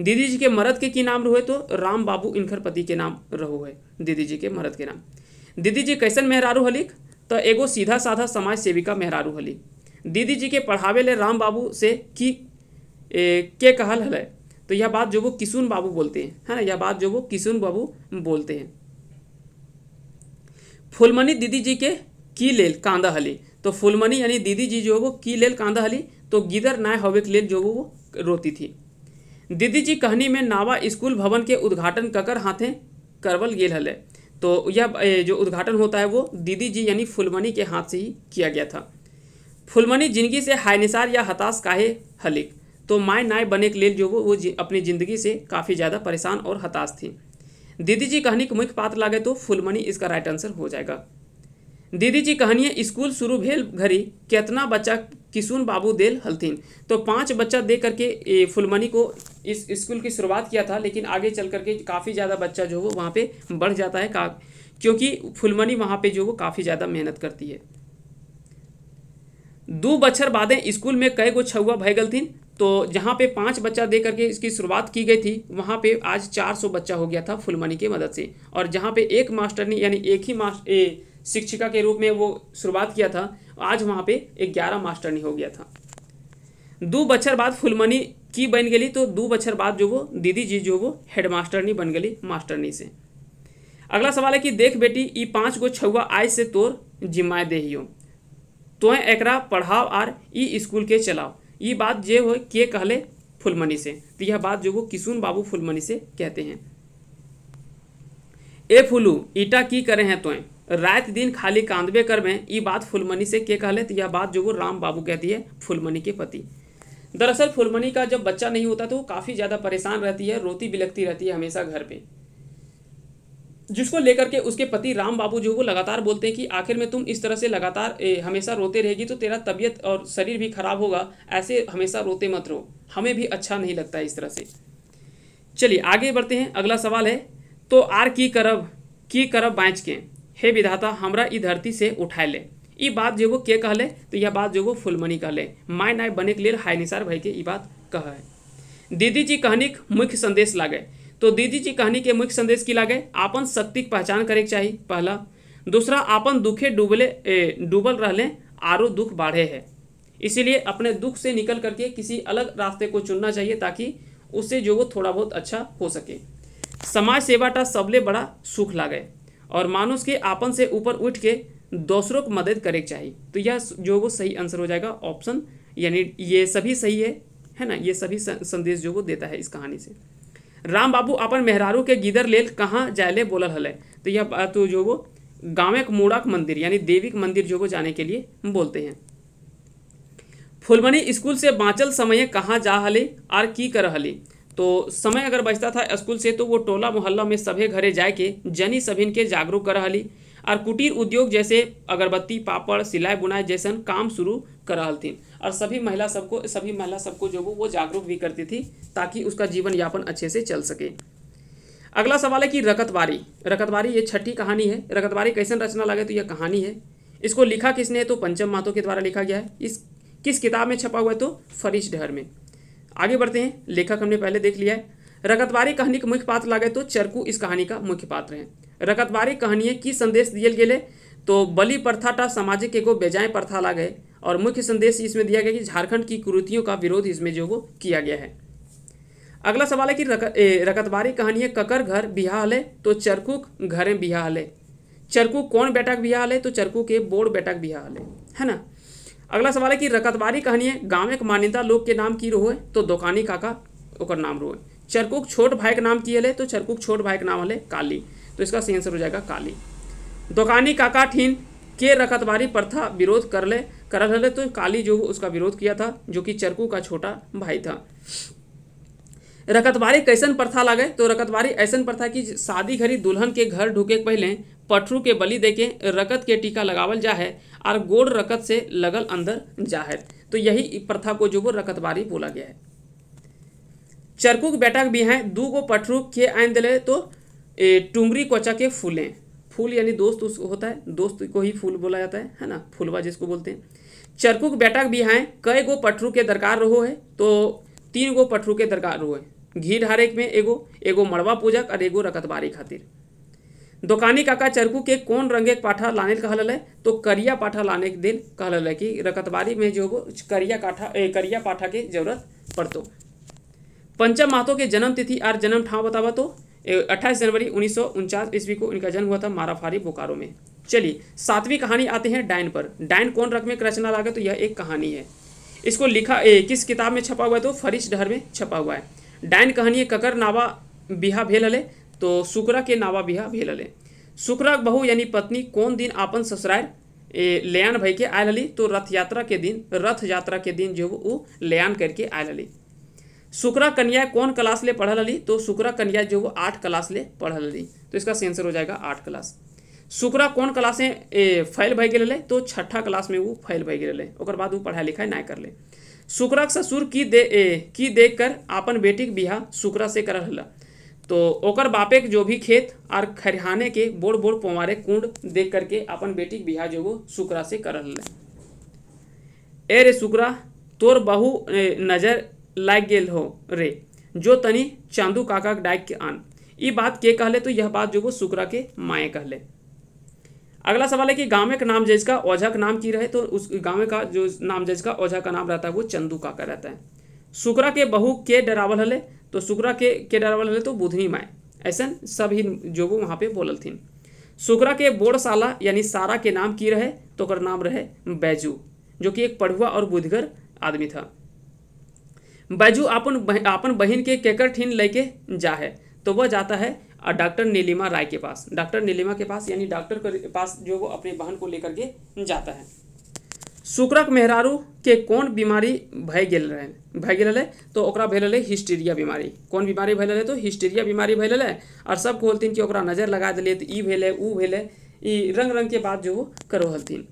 दीदी जी के मरद के की नाम रहो तो राम बाबू इनकर पति के नाम रहो है दीदी जी के मरद के नाम दीदी जी कैसन मेहरारू हलिक तो एगो सीधा साधा समाज सेविका मेहरारू हलिक दीदी जी के पढ़ावे ले राम बाबू से की ए, के कहल हल है तो यह बात जो वो किशुन बाबू बोलते हैं है ना यह बात जो वो किशुन बाबू बोलते हैं फुलमनी दीदी जी के की लेल कांदा हली तो फुलमनी यानी दीदी जी जो वो की लेल कांदा हली तो गिदर नाय होवे के लेल जो वो रोती थी दीदी जी कहनी में नावा स्कूल भवन के उद्घाटन ककर हाथे करवल गेल हले तो यह जो उद्घाटन होता है वो दीदी जी यानी फुलमनी के हाथ से ही किया गया था फुलमनी जिंदगी से हायनिसार या हताश काहे हलिक तो माय नाय बने के लिए जो वो वो अपनी ज़िंदगी से काफ़ी ज़्यादा परेशान और हताश थी दीदी जी कहानी के मुख्य पात्र लागे तो फुलमणी इसका राइट आंसर हो जाएगा दीदी जी कहानियाँ स्कूल शुरू भेल घड़ी कितना बच्चा किशुन बाबू देल हलथिन तो पांच बच्चा दे करके फुलमनी को इस स्कूल की शुरुआत किया था लेकिन आगे चल करके काफ़ी ज़्यादा बच्चा जो वो वहाँ पे बढ़ जाता है का क्योंकि फुलमनी वहाँ पे जो वो काफ़ी ज़्यादा मेहनत करती है दो बच्चर बादें स्कूल में कई गो छुआ भय गलथिन तो जहाँ पे पाँच बच्चा दे करके इसकी शुरुआत की गई थी वहाँ पे आज 400 बच्चा हो गया था फुल मनी की मदद से और जहाँ पे एक मास्टर ने यानी एक ही मास्टर शिक्षिका के रूप में वो शुरुआत किया था आज वहाँ पे ग्यारह नहीं हो गया था दो बच्चर बाद फुल मनी की बन गई तो दो बच्चर बाद जो वो दीदी जी जो वो हेड नहीं बन गई मास्टरनी से अगला सवाल है कि देख बेटी ई पाँच गो छुआ आय से तोर जिम्माए दे तो एक पढ़ाओ आर ई स्कूल के चलाओ ये बात जे हो के कहले फुलमणि से तो यह बात जो वो किशुन बाबू फुलमणि से कहते हैं ए फुलू ईटा की करे हैं तोय रात दिन खाली कांदबे कर में ये बात फुलमनी से के कहले तो यह बात जो वो राम बाबू कहती है फुलमनी के पति दरअसल फुलमणि का जब बच्चा नहीं होता तो वो काफ़ी ज़्यादा परेशान रहती है रोती बिलकती रहती है हमेशा घर पे जिसको लेकर के उसके पति राम बाबू जो वो लगातार बोलते हैं कि आखिर में तुम इस तरह से लगातार ए, हमेशा रोते रहेगी तो तेरा तबीयत और शरीर भी खराब होगा ऐसे हमेशा रोते मत रहो हमें भी अच्छा नहीं लगता इस तरह से चलिए आगे बढ़ते हैं अगला सवाल है तो आर की करब की करब बाँच के हे विधाता हमारा ई धरती से उठा ले ये बात जो वो के ले तो यह बात जो वो फुलमनी ले माय नाय बने के लिए हाय निसार भाई के ये बात कह है दीदी जी कहनिक मुख्य संदेश लागे तो दीदी जी कहानी के मुख्य संदेश की लागे आपन शक्ति की पहचान करे चाहिए पहला दूसरा अपन दुखे डूबले डूबल लें आरो दुख बाढ़े है इसीलिए अपने दुख से निकल करके किसी अलग रास्ते को चुनना चाहिए ताकि उससे जो वो थोड़ा बहुत अच्छा हो सके समाज सेवा टा सबले बड़ा सुख लागे और मानुष के आपन से ऊपर उठ के दूसरों को मदद करे चाहिए तो यह जो वो सही आंसर हो जाएगा ऑप्शन यानी ये सभी सही है है ना ये सभी संदेश जो वो देता है इस कहानी से राम बाबू अपन मेहरारू के गिदर लेल कहाँ जायले बोलल हल तो यह बात तो जो वो गाँव के मूड़क मंदिर यानी देवी मंदिर जो वो जाने के लिए बोलते हैं फुलबनी स्कूल से बाँचल समय कहाँ जा हले और की कर हली तो समय अगर बचता था स्कूल से तो वो टोला मोहल्ला में सभी घरे के जनी सभी के जागरूक कर हली और कुटीर उद्योग जैसे अगरबत्ती पापड़ सिलाई बुनाई जैसन काम शुरू कर हलथिन और सभी महिला सबको सभी महिला सबको जो वो जागरूक भी करती थी ताकि उसका जीवन यापन अच्छे से चल सके अगला सवाल है कि रकतवारी रकतवारी ये छठी कहानी है रकतवारी कैसे रचना लगे तो यह कहानी है इसको लिखा किसने है तो पंचम मातो के द्वारा लिखा गया है इस किस किताब में छपा हुआ है तो फरीश डहर में आगे बढ़ते हैं लेखक हमने पहले देख लिया है रकतवारी कहानी के मुख्य पात्र लगे तो चरकू इस कहानी का मुख्य पात्र है रकतवारी कहानी की संदेश दिए गए तो बलि प्रथा टा सामाजिक एगो बेजाय प्रथा लागे और मुख्य संदेश इसमें दिया गया कि झारखंड की कुरूतियों का विरोध इसमें जो वो किया गया है अगला सवाल है कि रक, ए, रकतबारी ककर घर बिहाल है तो चरकुक घरें बिहाल है चरकू कौन बैठक बिहाल है तो चरकू के बोर्ड बैठक बिहाल है है ना अगला सवाल है कि रकतबारी है गाँव एक मान्यता लोग के नाम की रोए तो दोकानी काका ओकर नाम रोए चरकुक छोट भाई के नाम की हल तो चरकुक छोट भाई के नाम हले काली तो इसका सही आंसर हो जाएगा काली दुकानी काका ठीन के रकतबारी प्रथा विरोध कर ले तो काली जो उसका विरोध किया था जो कि चरकू का छोटा भाई था रकतवारी कैसन प्रथा लागे तो रकतवारी ऐसन प्रथा की शादी घड़ी दुल्हन के घर ढुके पहले पठरू के बलि देके रकत के टीका लगावल जा है और गोड़ रकत से लगल अंदर जा है तो यही प्रथा को जो वो रकतवारी बोला गया है के बेटा भी है दू गो पठरू के आन दिले तो टुंगरी कोचा के फूलें फूल यानी दोस्त उस होता है दोस्त को ही फूल बोला जाता है है ना फूलवा जिसको बोलते हैं चरकुक बैठक भी हैं कई गो पटरू के दरकार रहो है तो तीन गो पटरू के दरकार रहो है घी हर में एगो एगो मड़वा पूजक और एगो रकतबारी खातिर दुकानी काका चरकू के कौन रंगे पाठा लाने कहल है तो करिया पाठा लाने के दिन कहल है कि रकतबारी में जो करिया काठा ए, करिया पाठा के जरूरत पड़तो पंचम मातो के जन्म तिथि और जन्म ठाव बतावा तो अट्ठाईस जनवरी उन्नीस ईस्वी को इनका जन्म हुआ था माराफारी बोकारो में चलिए सातवीं कहानी आते हैं डाइन पर डाइन कौन में रचना लागे तो यह एक कहानी है इसको लिखा ए, किस किताब में छपा हुआ है तो फरिश डहर में छपा हुआ है डाइन कहानी है ककर नावा बिहा भेल हले तो शुक्रा के नावा बिहा भेल हले शुक्रा बहू यानी पत्नी कौन दिन आपन ससुराल लयान भाई के आयल हली तो रथ यात्रा के दिन रथ यात्रा के दिन जो वो लयान करके आयल हली शुक्रा कन्या कौन क्लास ले पढ़ल हली तो शुक्रा कन्या जो वो आठ क्लास ले पढ़ल हली तो इसका सेंसर हो जाएगा आठ क्लास शुक्रा कौन क्लास में फैल भाई तो छठा क्लास में वो फैल भाई बाद वो पढ़ाई लिखाई ना कर ले शुक्रा ससुर की दे ए, की देख कर अपन बेटी के ब्याह शुक्रा से कर तो ओकर बापे के जो भी खेत और खरिहाने के बोर बोड़ पोमारे कुंड देख करके अपन बेटी के बिहा जो वो शुक्रा से कर ए रे शुक्रा तोर बहु नजर लागेल हो रे जो तनी चांदू काका डाक के आन ये बात के कहले तो यह बात जो वो शुक्रा के माए कहले अगला सवाल है कि गाँव का नाम जैसका ओझा का नाम की रहे तो उस गाँव का जो नाम जैसका ओझा का नाम रहता है वो चंदू काका रहता है शुक्रा के बहू के डरावल हले तो शुक्रा के के डरावल हले तो बुधनी माए ऐसा सभी जो वो वहाँ पे बोलल थी शुक्रा के बोड़साला यानी सारा के नाम की रहे तो नाम रहे बैजू जो कि एक पढ़ुआ और बुधगर आदमी था बैजू अपन अपन बहन के केकर ठीन लेके जा है तो वह जाता है डॉक्टर नीलिमा राय के पास डॉक्टर नीलिमा के पास यानी डॉक्टर के पास जो वो अपने बहन को लेकर के जाता है शुक्रक मेहरारू के कौन बीमारी भय गल रहे भय गल है तो ओकरा भैल है हिस्टीरिया बीमारी कौन बीमारी भैल है तो हिस्टीरिया बीमारी भैल है और सब खोलती कि ओकरा नज़र लगा दिले तो ई भेल है ऊ भेल है ई रंग रंग के बात जो करो हलतीन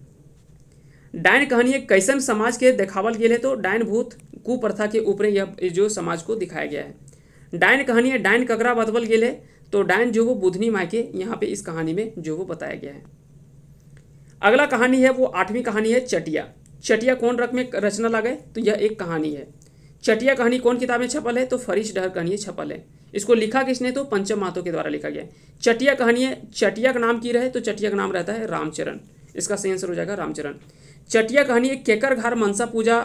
डायन कहानी एक कैसन समाज के देखावल गेल है तो डायन भूत कुप्रथा के ऊपर यह जो समाज को दिखाया गया है डायन कहानी है डायन ककरा बदवल गए है तो डायन जो वो बुधनी माँ के यहाँ पे इस कहानी में जो वो बताया गया है अगला कहानी है वो आठवीं कहानी है चटिया चटिया कौन रक में रचना लगाए तो यह एक कहानी है चटिया कहानी कौन किताब में छपल है तो फरीश डहर कहानी छपल है इसको लिखा किसने तो पंचम मातों के द्वारा लिखा गया चटिया कहानी है चटिया का नाम की रहे तो चटिया का नाम रहता है रामचरण इसका सही आंसर हो जाएगा रामचरण चटिया कहानी एक केकर घर मनसा पूजा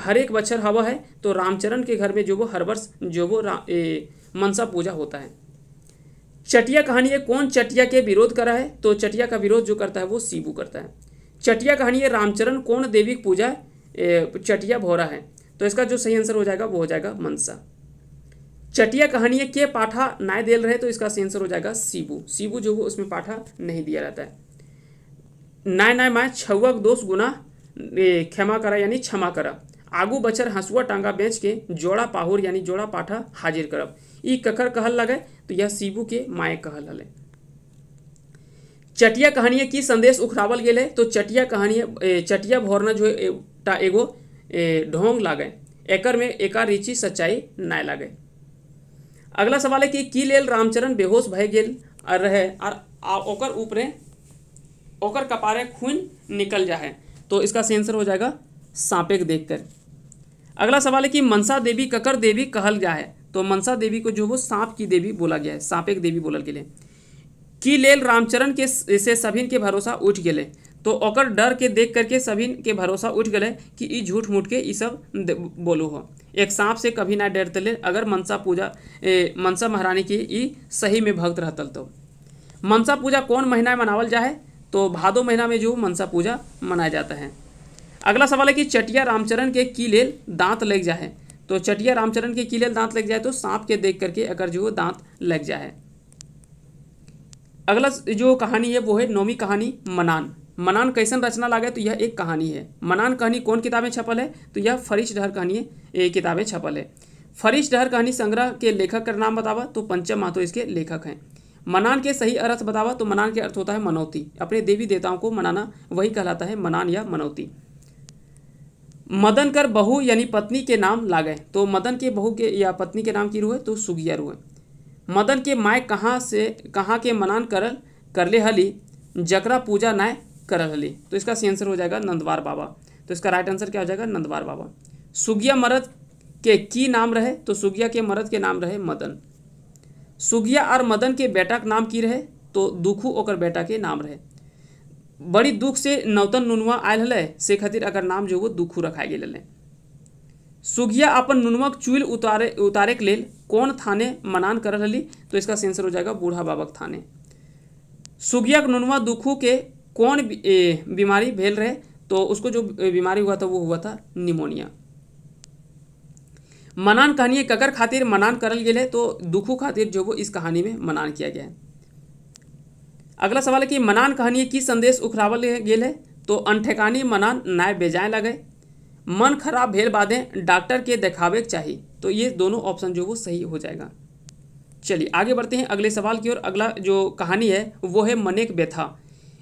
हर एक बच्चर हवा है तो रामचरण के घर में जो वो हर वर्ष जो वो ए, मनसा पूजा होता है चटिया कहानी है कौन चटिया के विरोध करा है तो चटिया का विरोध जो करता है वो सीबू करता है चटिया कहानी है रामचरण कौन देवी की पूजा चटिया भोरा है तो इसका जो सही आंसर हो जाएगा वो हो जाएगा मनसा चटिया कहानी है के पाठा नाय दे रहे तो इसका सही आंसर हो जाएगा सीबू सीबू जो वो उसमें पाठा नहीं दिया रहता है नाय नाय माय छुआ दोष गुना क्षमा करा यानी क्षमा करा आगू बचर हंसुआ टांगा बेच के जोड़ा पाहुर यानी जोड़ा पाठा हाजिर करब ई ककर कहल लगे तो यह शिबू के माए कहल हल चटिया कहानी की संदेश उखरावल गए तो चटिया कहानी चटिया भोरना जो टा एगो ढोंग लागे एकर में एका रिचि सच्चाई ना लागे अगला सवाल है कि की लेल रामचरण बेहोश भय गेल रहे और ओकर ऊपरे ओकर कपारे खून निकल जाए तो इसका सेंसर हो जाएगा सांपेक देखकर अगला सवाल है कि मनसा देवी ककर देवी कहल जा है तो मनसा देवी को जो वो सांप की देवी बोला गया है सांपेक देवी के लिए कि लेल रामचरण के से सभी के भरोसा उठ गए तो ओकर डर के देख करके सभी के भरोसा उठ गए कि ई झूठ मूठ के सब बोलू हो एक सांप से कभी ना डरते ले अगर मनसा पूजा ए, मनसा महारानी के ई सही में भक्त रहतल तो मनसा पूजा कौन महीना में मनावल जाए तो भादो महीना में जो मनसा पूजा मनाया जाता है अगला सवाल है कि चटिया रामचरण के कीलेल दांत लग जाए तो चटिया रामचरण के कीलेल दांत लग जाए तो सांप के देख करके अगर जो दांत लग जाए अगला जो कहानी है वो है नौमी कहानी मनान मनान कैसन रचना लागे तो यह एक कहानी है मनान कहानी कौन किताबें छपल है तो यह फरीश डहर कहानी ये किताबें छपल है फरीश डहर कहानी संग्रह के लेखक का नाम बतावा तो पंचम माथो इसके लेखक हैं मनान के सही अर्थ बतावा तो मनान के अर्थ होता है मनौती अपने देवी देवताओं को मनाना वही कहलाता है मनान या मनौती मदन कर बहू यानी पत्नी के नाम लागे तो मदन के बहू के या पत्नी के नाम की रूह है तो सुगिया रूह है मदन के माय कहाँ से कहाँ के मनान कर करले हली जकरा पूजा नाय करल हली तो इसका सही आंसर हो जाएगा नंदवार बाबा तो इसका राइट आंसर क्या हो जाएगा नंदवार बाबा सुगिया मरद के की नाम रहे तो सुगिया के मरद के नाम रहे मदन सुगिया और मदन के बेटा के नाम की रहे तो दुखू और बेटा के नाम रहे बड़ी दुख से नौतन नुनवा आयल हल से खातिर अगर नाम जो वो दुखू रखा गया हल सुगिया अपन नुनवक चूल उतारे उतारे के लिए कौन थाने मनान कर रही तो इसका सेंसर हो जाएगा बूढ़ा बाबक थाने सुगिया के नुनवा दुखू के कौन बीमारी भेल रहे तो उसको जो बीमारी हुआ था वो हुआ था निमोनिया मनान कहानी ककर खातिर मनान करल गया है तो दुखू खातिर जो वो इस कहानी में मनान किया गया है अगला सवाल है कि मनान कहानी की संदेश उखरावल गया है तो अनठेकानी मनान नाय बेजाय लगे मन खराब भेल बाधे डॉक्टर के दिखावे चाहिए तो ये दोनों ऑप्शन जो वो सही हो जाएगा चलिए आगे बढ़ते हैं अगले सवाल की ओर अगला जो कहानी है वो है मनेक बेथा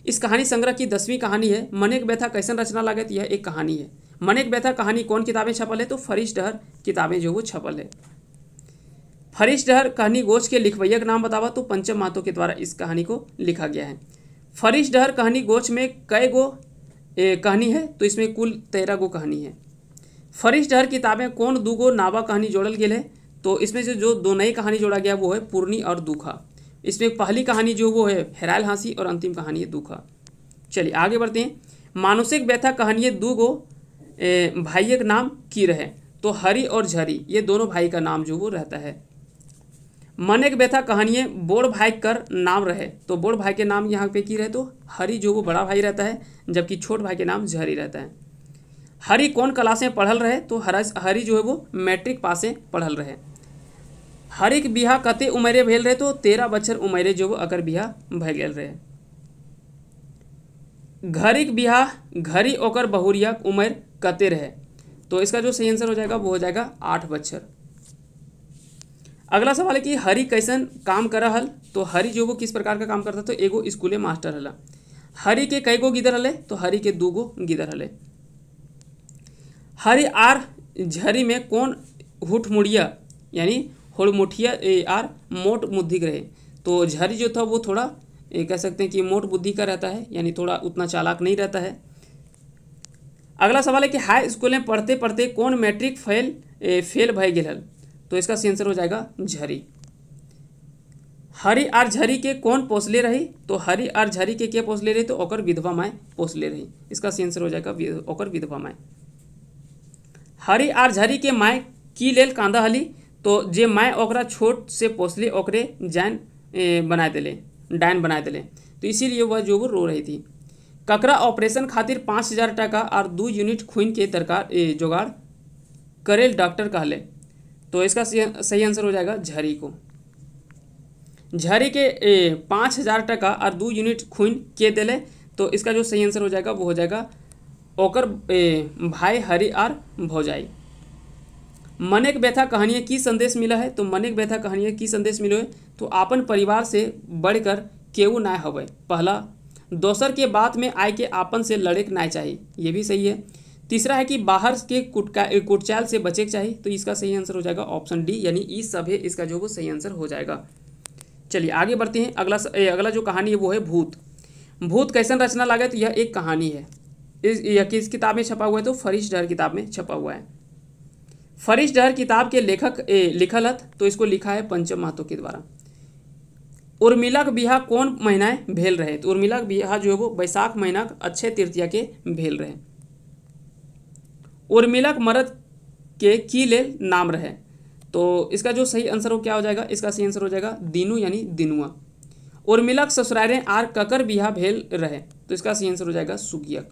इस कहानी संग्रह की दसवीं कहानी है मनेक व्यथा कैसन रचना लागत यह एक कहानी है मनेक व्यथा कहानी कौन किताबें छपल है तो फरिश डहर किताबें जो वो छपल है फरिश डहर कहानी गोच के लिखवैया का नाम बतावा तो पंचम मातो के द्वारा इस कहानी को लिखा गया है फरिश डहर कहानी गोच में कई गो ए, कहानी है तो इसमें कुल तेरह गो कहानी है फरिश डहर किताबें कौन दू गो नावा कहानी जोड़ल गया है तो इसमें से जो दो नई कहानी जोड़ा गया वो है पूर्णी और दुखा इसमें पहली कहानी जो वो है हेरायल हाँसी और अंतिम कहानी है दुखा चलिए आगे बढ़ते हैं मानसिक व्यथा कहानी दू गो भाई का नाम की रहे तो हरी और झरी ये दोनों भाई का नाम जो वो रहता है मन एक बेथा कहानी बोड़ भाई कर नाम रहे तो बोड़ भाई के नाम यहाँ पे की रहे तो हरी जो वो बड़ा भाई रहता है जबकि छोट भाई के नाम झरी रहता है हरी कौन क्लास में पढ़ल रहे तो हरा हरी जो है वो मैट्रिक पासे पढ़ल रहे हर एक बिहा कते उमेरे भेल रहे तो तेरह बच्चर उमेरे जो वो अगर बिहा भय रहे घर एक बिहा घरी ओकर बहुरिया उमेर कतिर है तो इसका जो सही आंसर हो जाएगा वो हो जाएगा आठ बच्छर अगला सवाल है कि हरी कैसन काम करा हल तो हरी जो वो किस प्रकार का काम करता तो एगो स्कूले मास्टर हला हरी के कई गो गिदर हले तो हरी के दो गो गिधर हले हरी आर झरी में कौन हुठ मुड़िया यानी होड़मुठिया आर मोट मुद्धिक रहे तो झरी जो था वो थोड़ा कह सकते हैं कि मोट बुद्धि का रहता है यानी थोड़ा उतना चालाक नहीं रहता है अगला सवाल है कि हाई स्कूल में पढ़ते पढ़ते कौन मैट्रिक फेल ए, फेल भय गेल तो इसका सेंसर हो जाएगा झरी हरी आर झरी के कौन पोसले रही तो हरी आर झरी के क्या पोसले रही तो ओकर विधवा माए पोसले रही इसका सेंसर हो जाएगा ओकर विधवा माए हरी आर झरी के माए की लेल कांदा हली तो जे माए ओकरा छोट से पोसले ओकरे जैन बना दिले डैन बना दिले तो इसीलिए वह जो वो रो रही थी ककरा ऑपरेशन खातिर पाँच हज़ार टका और दो यूनिट खून के दरकार जोगाड़ करेल डॉक्टर कहले तो इसका सही आंसर हो जाएगा झरी को झरी के पाँच हज़ार टका और दो यूनिट खून के दिले तो इसका जो सही आंसर हो जाएगा वो हो जाएगा ओकर भाई हरी और भौजाई मनेक बैथा कहानी की संदेश मिला है तो मनेक व्यथा कहानी की संदेश मिलो है तो अपन परिवार से बढ़कर केहू ना होवे पहला दोसर के बात में आय के आपन से लड़े ना चाहिए ये भी सही है तीसरा है कि बाहर के कुटका कुटचाल से बचे चाहिए तो इसका सही आंसर हो जाएगा ऑप्शन डी यानी ई सब है इसका जो वो सही आंसर हो जाएगा चलिए आगे बढ़ते हैं अगला ए, अगला जो कहानी है वो है भूत भूत कैसन रचना लागे तो यह एक कहानी है इस यह किस किताब में छपा हुआ है तो फरिश डहर किताब में छपा हुआ है फरिश डहर किताब के लेखक ए, लिखल तो इसको लिखा है पंचम महतो के द्वारा उर्मिला के बिहा कौन महीना भेल रहे तो उर्मिला के बिहा जो है वो बैसाख महीना अक्षय तृतीया के भेल रहे उर्मिला के मरद के की ले नाम रहे तो इसका जो सही आंसर हो क्या हो जाएगा इसका सही आंसर हो जाएगा दिनू यानी दिनुआ उर्मिलक ससुरारे आर ककर बिहा भेल रहे तो इसका सही आंसर हो जाएगा सुगियक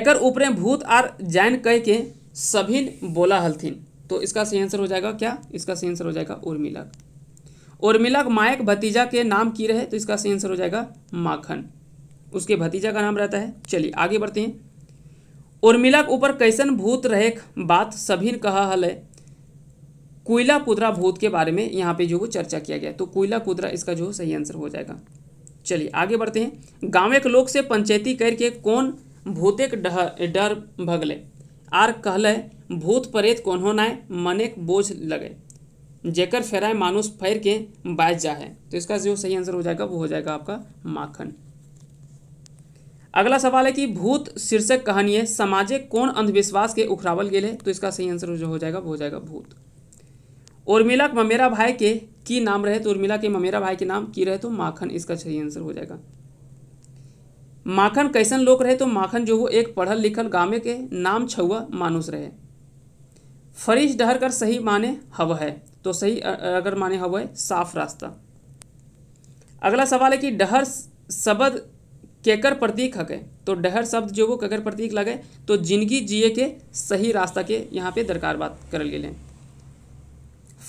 एकर ऊपरे भूत आर जैन कह के सभी बोला हलथिन तो इसका सही आंसर हो जाएगा क्या इसका सही आंसर हो जाएगा उर्मिलक उर्मिला मायक भतीजा के नाम की रहे तो इसका सही आंसर हो जाएगा माखन उसके भतीजा का नाम रहता है चलिए आगे बढ़ते हैं उर्मिला के ऊपर कैसन भूत रहे बात सभी ने कहा हल है कोयला कुदरा भूत के बारे में यहाँ पे जो वो चर्चा किया गया तो कोयला कुदरा इसका जो सही आंसर हो जाएगा चलिए आगे बढ़ते हैं गाँव के लोग से पंचायती करके कौन भूतेक डर भगले आर कहले भूत कौन होना है मनेक बोझ लगे जेकर फेराए मानुस फैर के बाज जा है तो इसका जो सही आंसर हो जाएगा वो हो जाएगा आपका माखन अगला सवाल है कि भूत शीर्षक कहानी है समाजे कौन अंधविश्वास के उखरावल गेल है तो इसका सही आंसर जो हो जाएगा वो हो जाएगा भूत उर्मिला ममेरा भाई के की नाम रहे तो उर्मिला के ममेरा भाई के नाम की रहे तो माखन इसका सही आंसर हो जाएगा माखन कैसन लोग रहे तो माखन जो वो एक पढ़ल लिखल गामे के नाम छुआ मानुस रहे डहर कर सही माने हव है तो सही अगर माने हव है साफ रास्ता अगला सवाल है कि डहर शब्द केकर प्रतीक हक है तो डहर शब्द जो वो केकर प्रतीक लगे तो जिंदगी जिए के सही रास्ता के यहाँ पे दरकार बात ले लें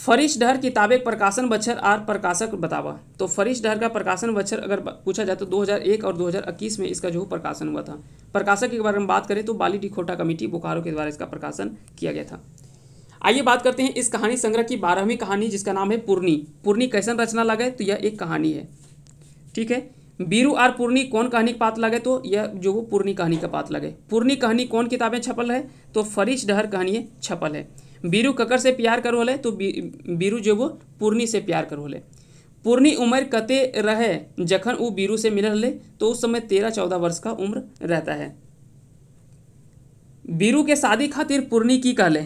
फरिश डहर किताबें प्रकाशन बच्छर आर प्रकाशक बतावा तो फरिश डहर का प्रकाशन बछर अगर पूछा जाए तो 2001 और 2021 में इसका जो प्रकाशन हुआ था प्रकाशक के बारे में बात करें तो बाली डिखोटा कमेटी बोकारो के द्वारा इसका प्रकाशन किया गया था आइए बात करते हैं इस कहानी संग्रह की बारहवीं कहानी जिसका नाम है पूर्णी पूर्णी कैसन रचना लगे तो यह एक कहानी है ठीक है बीरू आर पूर्णी कौन कहानी का पात्र लगे तो यह जो वो पूर्णी कहानी का पात्र लगे पूर्णी कहानी कौन किताबें छपल है तो फरीश डहर कहानी छपल है बीरू ककर से प्यार करो ले तो बीरू जो वो पूर्णी से प्यार करो ले पूर्णी उम्र कते रहे जखन वो बीरू से मिलल ले तो उस समय तेरह चौदह वर्ष का उम्र रहता है बीरू के शादी खातिर पूर्णी की कहले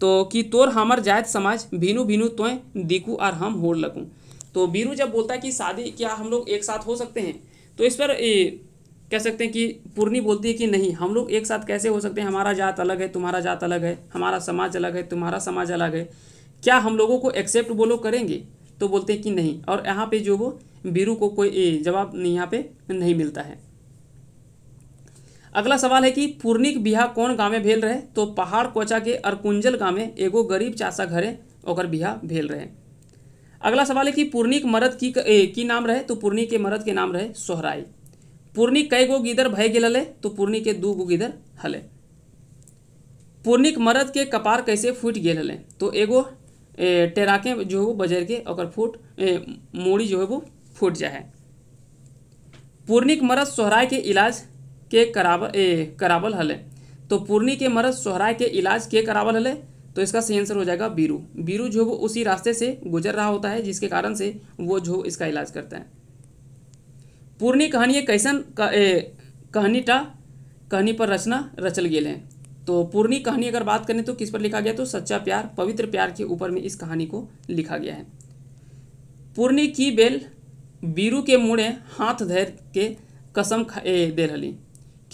तो कि तोर हमर जायत समाज भीनू भीनू तोय दिखू और हम होड़ लगूँ तो बीरू जब बोलता है कि शादी क्या हम लोग एक साथ हो सकते हैं तो इस पर ए, कह सकते हैं कि पूर्णी बोलती है कि नहीं हम लोग एक साथ कैसे हो सकते हैं हमारा जात अलग है तुम्हारा जात अलग है हमारा समाज अलग है तुम्हारा समाज अलग है क्या हम लोगों को एक्सेप्ट वो लोग करेंगे तो बोलते हैं कि नहीं और यहाँ पे जो वो बीरू को कोई जवाब यहाँ पे नहीं मिलता है अगला सवाल है कि पूर्णिक बिहा कौन गाँव में भेल रहे तो पहाड़ कोचा के अरकुंजल गाँव में एगो गरीब चाचा घरे और बिहा भेल रहे अगला सवाल है कि पूर्णिक मरद की ए, की नाम रहे तो पूर्णिक के मरद के नाम रहे सोहराई पूर्णी कई गो गिदर भय गिल तो पूर्णी के दू गो गिदर हले पूर्णिक मरद के कपार कैसे फूट गेल हलें तो एगो टेराके जो है वो बजर के और फूट मोड़ी जो है वो फूट जाए पूर्णिक मरद सोहराय के इलाज के करावल ए करावल हले तो पूर्णी के मरद सोहराय के इलाज के करावल हले तो इसका सही आंसर हो जाएगा बीरू बीरू जो वो उसी रास्ते से गुजर रहा होता है जिसके कारण से वो जो इसका इलाज करता है पूर्णी कहानी कैसन कहानी टा कहानी पर रचना रचल गए हैं तो पूर्णी कहानी अगर बात करें तो किस पर लिखा गया तो सच्चा प्यार पवित्र प्यार के ऊपर में इस कहानी को लिखा गया है पूर्णी की बेल बीरू के मुड़े हाथ धैर के कसम दे रही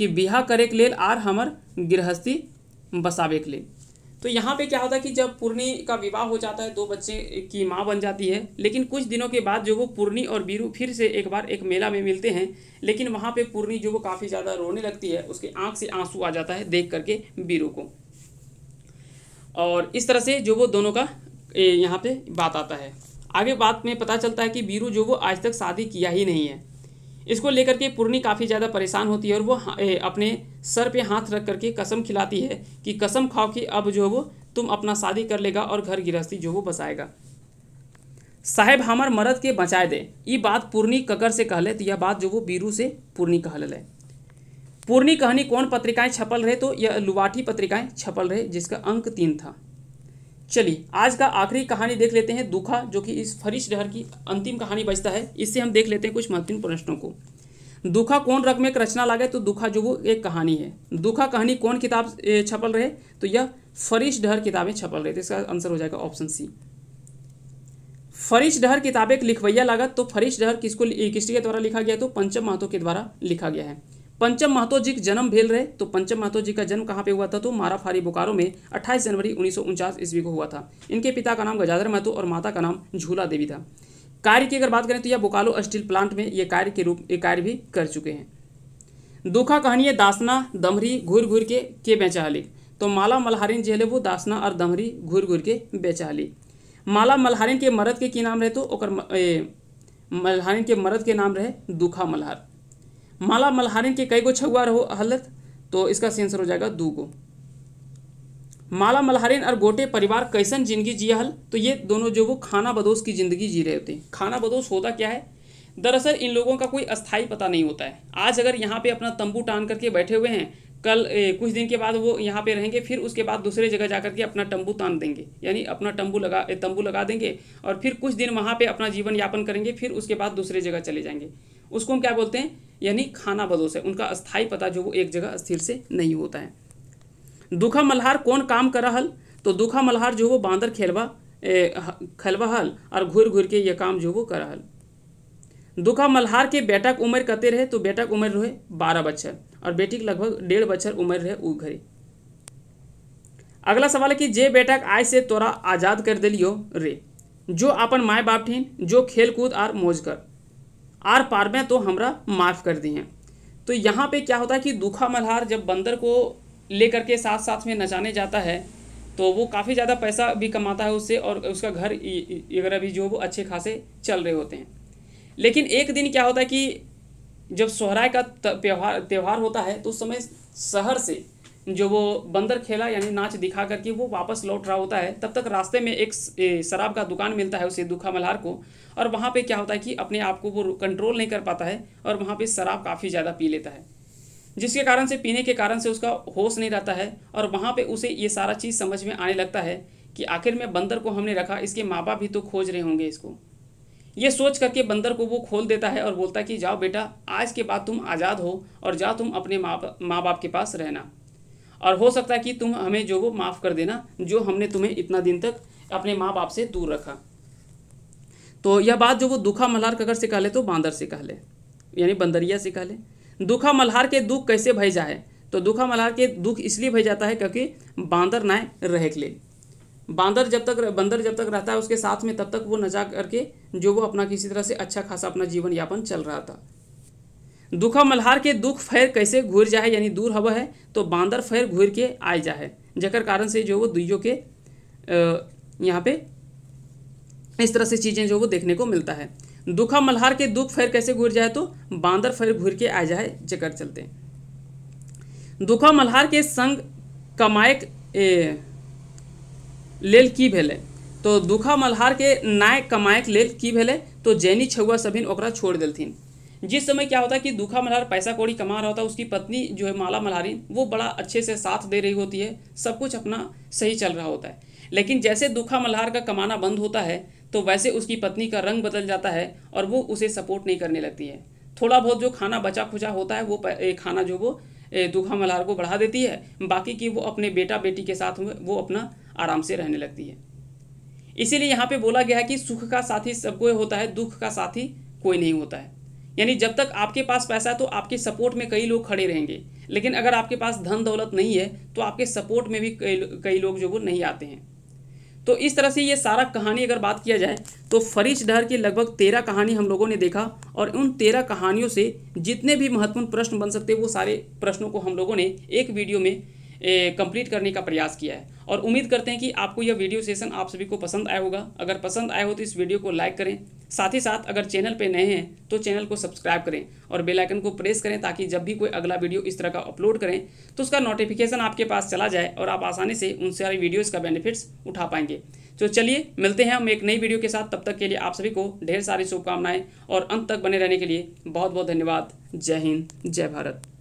कि बिहा करे के लेल आर हमर गृहस्थी बसावे के लेल तो यहाँ पे क्या होता है कि जब पूर्णी का विवाह हो जाता है दो बच्चे की माँ बन जाती है लेकिन कुछ दिनों के बाद जो वो पूर्णी और बीरू फिर से एक बार एक मेला में मिलते हैं लेकिन वहाँ पे पूर्णी जो वो काफ़ी ज़्यादा रोने लगती है उसके आँख से आंसू आ जाता है देख करके बीरू को और इस तरह से जो वो दोनों का यहाँ पर बात आता है आगे बात में पता चलता है कि बीरू जो वो आज तक शादी किया ही नहीं है इसको लेकर के पुरनी काफ़ी ज़्यादा परेशान होती है और वो अपने सर पे हाथ रख करके कसम खिलाती है कि कसम खाओ कि अब जो वो तुम अपना शादी कर लेगा और घर गृहस्थी जो वो बसाएगा साहेब हमार मरद के बचाए दे ये बात पुरनी ककर से कहले तो यह बात जो वो बीरू से पूर्णी कह ले पूर्णी कहनी कौन पत्रिकाएं छपल रहे तो यह लुवाठी पत्रिकाएं छपल रहे जिसका अंक तीन था चलिए आज का आखिरी कहानी देख लेते हैं दुखा जो कि इस फरिश डहर की अंतिम कहानी बचता है इससे हम देख लेते हैं कुछ महत्वपूर्ण प्रश्नों को दुखा कौन रंग में एक रचना लागे तो दुखा जो वो एक कहानी है दुखा कहानी कौन किताब छपल रहे तो यह फरिश डहर किताबें छपल रहे तो इसका आंसर हो जाएगा ऑप्शन सी फरिश डहर किताबें लिखवैया लागत तो फरिश डहर किसको किसके द्वारा लिखा गया तो पंचम महतो के द्वारा लिखा गया है पंचम महतो जी का जन्म भेल रहे तो पंचम महतो जी का जन्म कहाँ पे हुआ था तो मारा फारी बोकारो में 28 जनवरी उन्नीस ईस्वी को हुआ था इनके पिता का नाम गजाधर महतो और माता का नाम झूला देवी था कार्य की अगर बात करें तो यह बोकालो स्टील प्लांट में ये कार्य के रूप ये कार्य भी कर चुके हैं दुखा कहानी है दासना दमहरी घूर घूर के के बेचाहली तो माला मल्हारिन जेले वो दासना और दमरी घूर घूर के बेचाहली माला मल्हारिन के मरद के की नाम रहे तो और मल्हारिन के मरद के नाम रहे दुखा मल्हार माला मल्हारिन के कई गो छुआ रहो हलत तो इसका सेंसर हो जाएगा दू गो माला मल्हारिन और गोटे परिवार कैसन जिंदगी जिया हल तो ये दोनों जो वो खाना बदोश की ज़िंदगी जी रहे होते हैं खाना बदोश होता क्या है दरअसल इन लोगों का कोई अस्थाई पता नहीं होता है आज अगर यहाँ पे अपना तंबू टान करके बैठे हुए हैं कल ए, कुछ दिन के बाद वो यहाँ पे रहेंगे फिर उसके बाद दूसरे जगह जा करके अपना तंबू तान देंगे यानी अपना तंबू लगा तंबू लगा देंगे और फिर कुछ दिन वहाँ पे अपना जीवन यापन करेंगे फिर उसके बाद दूसरे जगह चले जाएंगे उसको हम क्या बोलते हैं यानी खाना बदोश है उनका स्थायी पता जो वो एक जगह स्थिर से नहीं होता है दुखा मल्हार कौन काम करा हल तो दुखा मल्हार जो वो बांदर खेलवा खलवा हल और घूर घूर के ये काम जो वो करा हल दुखा मल्हार के बेटा के उम्र कते रहे तो बेटा की उम्र रहे बारह बच्चर और बेटी के लगभग डेढ़ बच्चर उम्र रहे ऊ घरे अगला सवाल है कि जे बेटा आय से तोरा आज़ाद कर दिलियो रे जो अपन माए बाप थी जो खेल कूद और मौज कर आर पार में तो हमरा माफ़ कर दिए तो यहाँ पे क्या होता है कि दुखा मल्हार जब बंदर को लेकर के साथ साथ में नचाने जाता है तो वो काफ़ी ज़्यादा पैसा भी कमाता है उससे और उसका घर वगैरह भी जो वो अच्छे खासे चल रहे होते हैं लेकिन एक दिन क्या होता है कि जब सोहराय का त्यौहार त्यौहार होता है तो उस समय शहर से जो वो बंदर खेला यानी नाच दिखा करके वो वापस लौट रहा होता है तब तक रास्ते में एक शराब का दुकान मिलता है उसे दुखा मल्हार को और वहाँ पे क्या होता है कि अपने आप को वो कंट्रोल नहीं कर पाता है और वहाँ पे शराब काफ़ी ज़्यादा पी लेता है जिसके कारण से पीने के कारण से उसका होश नहीं रहता है और वहाँ पर उसे ये सारा चीज़ समझ में आने लगता है कि आखिर में बंदर को हमने रखा इसके माँ बाप भी तो खोज रहे होंगे इसको ये सोच करके बंदर को वो खोल देता है और बोलता है कि जाओ बेटा आज के बाद तुम आज़ाद हो और जाओ तुम अपने माँ माँ बाप के पास रहना और हो सकता है कि तुम हमें जो वो माफ़ कर देना जो हमने तुम्हें इतना दिन तक अपने माँ बाप से दूर रखा तो यह बात जो वो दुखा मल्हार कगर से ले तो बांदर से ले यानी बंदरिया से ले दुखा मल्हार के दुख कैसे भय जाए तो दुखा मल्हार के दुख इसलिए भय जाता है क्योंकि बांदर नाय रह ले बांदर जब तक बंदर जब तक रहता है उसके साथ में तब तक वो न जा करके जो वो अपना किसी तरह से अच्छा खासा अपना जीवन यापन चल रहा था दुखा मल्हार के दुख फैर कैसे घूर जाए यानी दूर हवा है तो बांदर फैर घूर के आ जाए जकर कारण से जो वो दुइयों के यहाँ पे इस तरह से चीज़ें जो वो देखने को मिलता है दुखा मल्हार के दुख फैर कैसे घूर जाए तो बांदर फैर घूर के आ जाए जकर चलते दुखा मल्हार के संग कमायक लेल की भेले तो दुखा मल्हार के नाय कमायक लेल की भेले तो जैनी छुआ सभी छोड़ दिलथिन जिस समय क्या होता है कि दूखा मल्हार पैसा कौड़ी कमा रहा होता है उसकी पत्नी जो है माला मल्हारी वो बड़ा अच्छे से साथ दे रही होती है सब कुछ अपना सही चल रहा होता है लेकिन जैसे दुखा मल्हार का कमाना बंद होता है तो वैसे उसकी पत्नी का रंग बदल जाता है और वो उसे सपोर्ट नहीं करने लगती है थोड़ा बहुत जो खाना बचा खुचा होता है वो खाना जो वो दुखा मल्हार को बढ़ा देती है बाकी की वो अपने बेटा बेटी के साथ वो अपना आराम से रहने लगती है इसीलिए यहाँ पे बोला गया है कि सुख का साथी सबको होता है दुख का साथी कोई नहीं होता है यानी जब तक आपके पास पैसा है तो आपके सपोर्ट में कई लोग खड़े रहेंगे लेकिन अगर आपके पास धन दौलत नहीं है तो आपके सपोर्ट में भी कई कई लोग जो वो नहीं आते हैं तो इस तरह से ये सारा कहानी अगर बात किया जाए तो फरीश डहर की लगभग तेरह कहानी हम लोगों ने देखा और उन तेरह कहानियों से जितने भी महत्वपूर्ण प्रश्न बन सकते वो सारे प्रश्नों को हम लोगों ने एक वीडियो में कंप्लीट करने का प्रयास किया है और उम्मीद करते हैं कि आपको यह वीडियो सेशन आप सभी को पसंद आया होगा अगर पसंद आया हो तो इस वीडियो को लाइक करें साथ ही साथ अगर चैनल पर नए हैं तो चैनल को सब्सक्राइब करें और बेल आइकन को प्रेस करें ताकि जब भी कोई अगला वीडियो इस तरह का अपलोड करें तो उसका नोटिफिकेशन आपके पास चला जाए और आप आसानी से उन सारी वीडियोज़ का बेनिफिट्स उठा पाएंगे तो चलिए मिलते हैं हम एक नई वीडियो के साथ तब तक के लिए आप सभी को ढेर सारी शुभकामनाएं और अंत तक बने रहने के लिए बहुत बहुत धन्यवाद जय हिंद जय भारत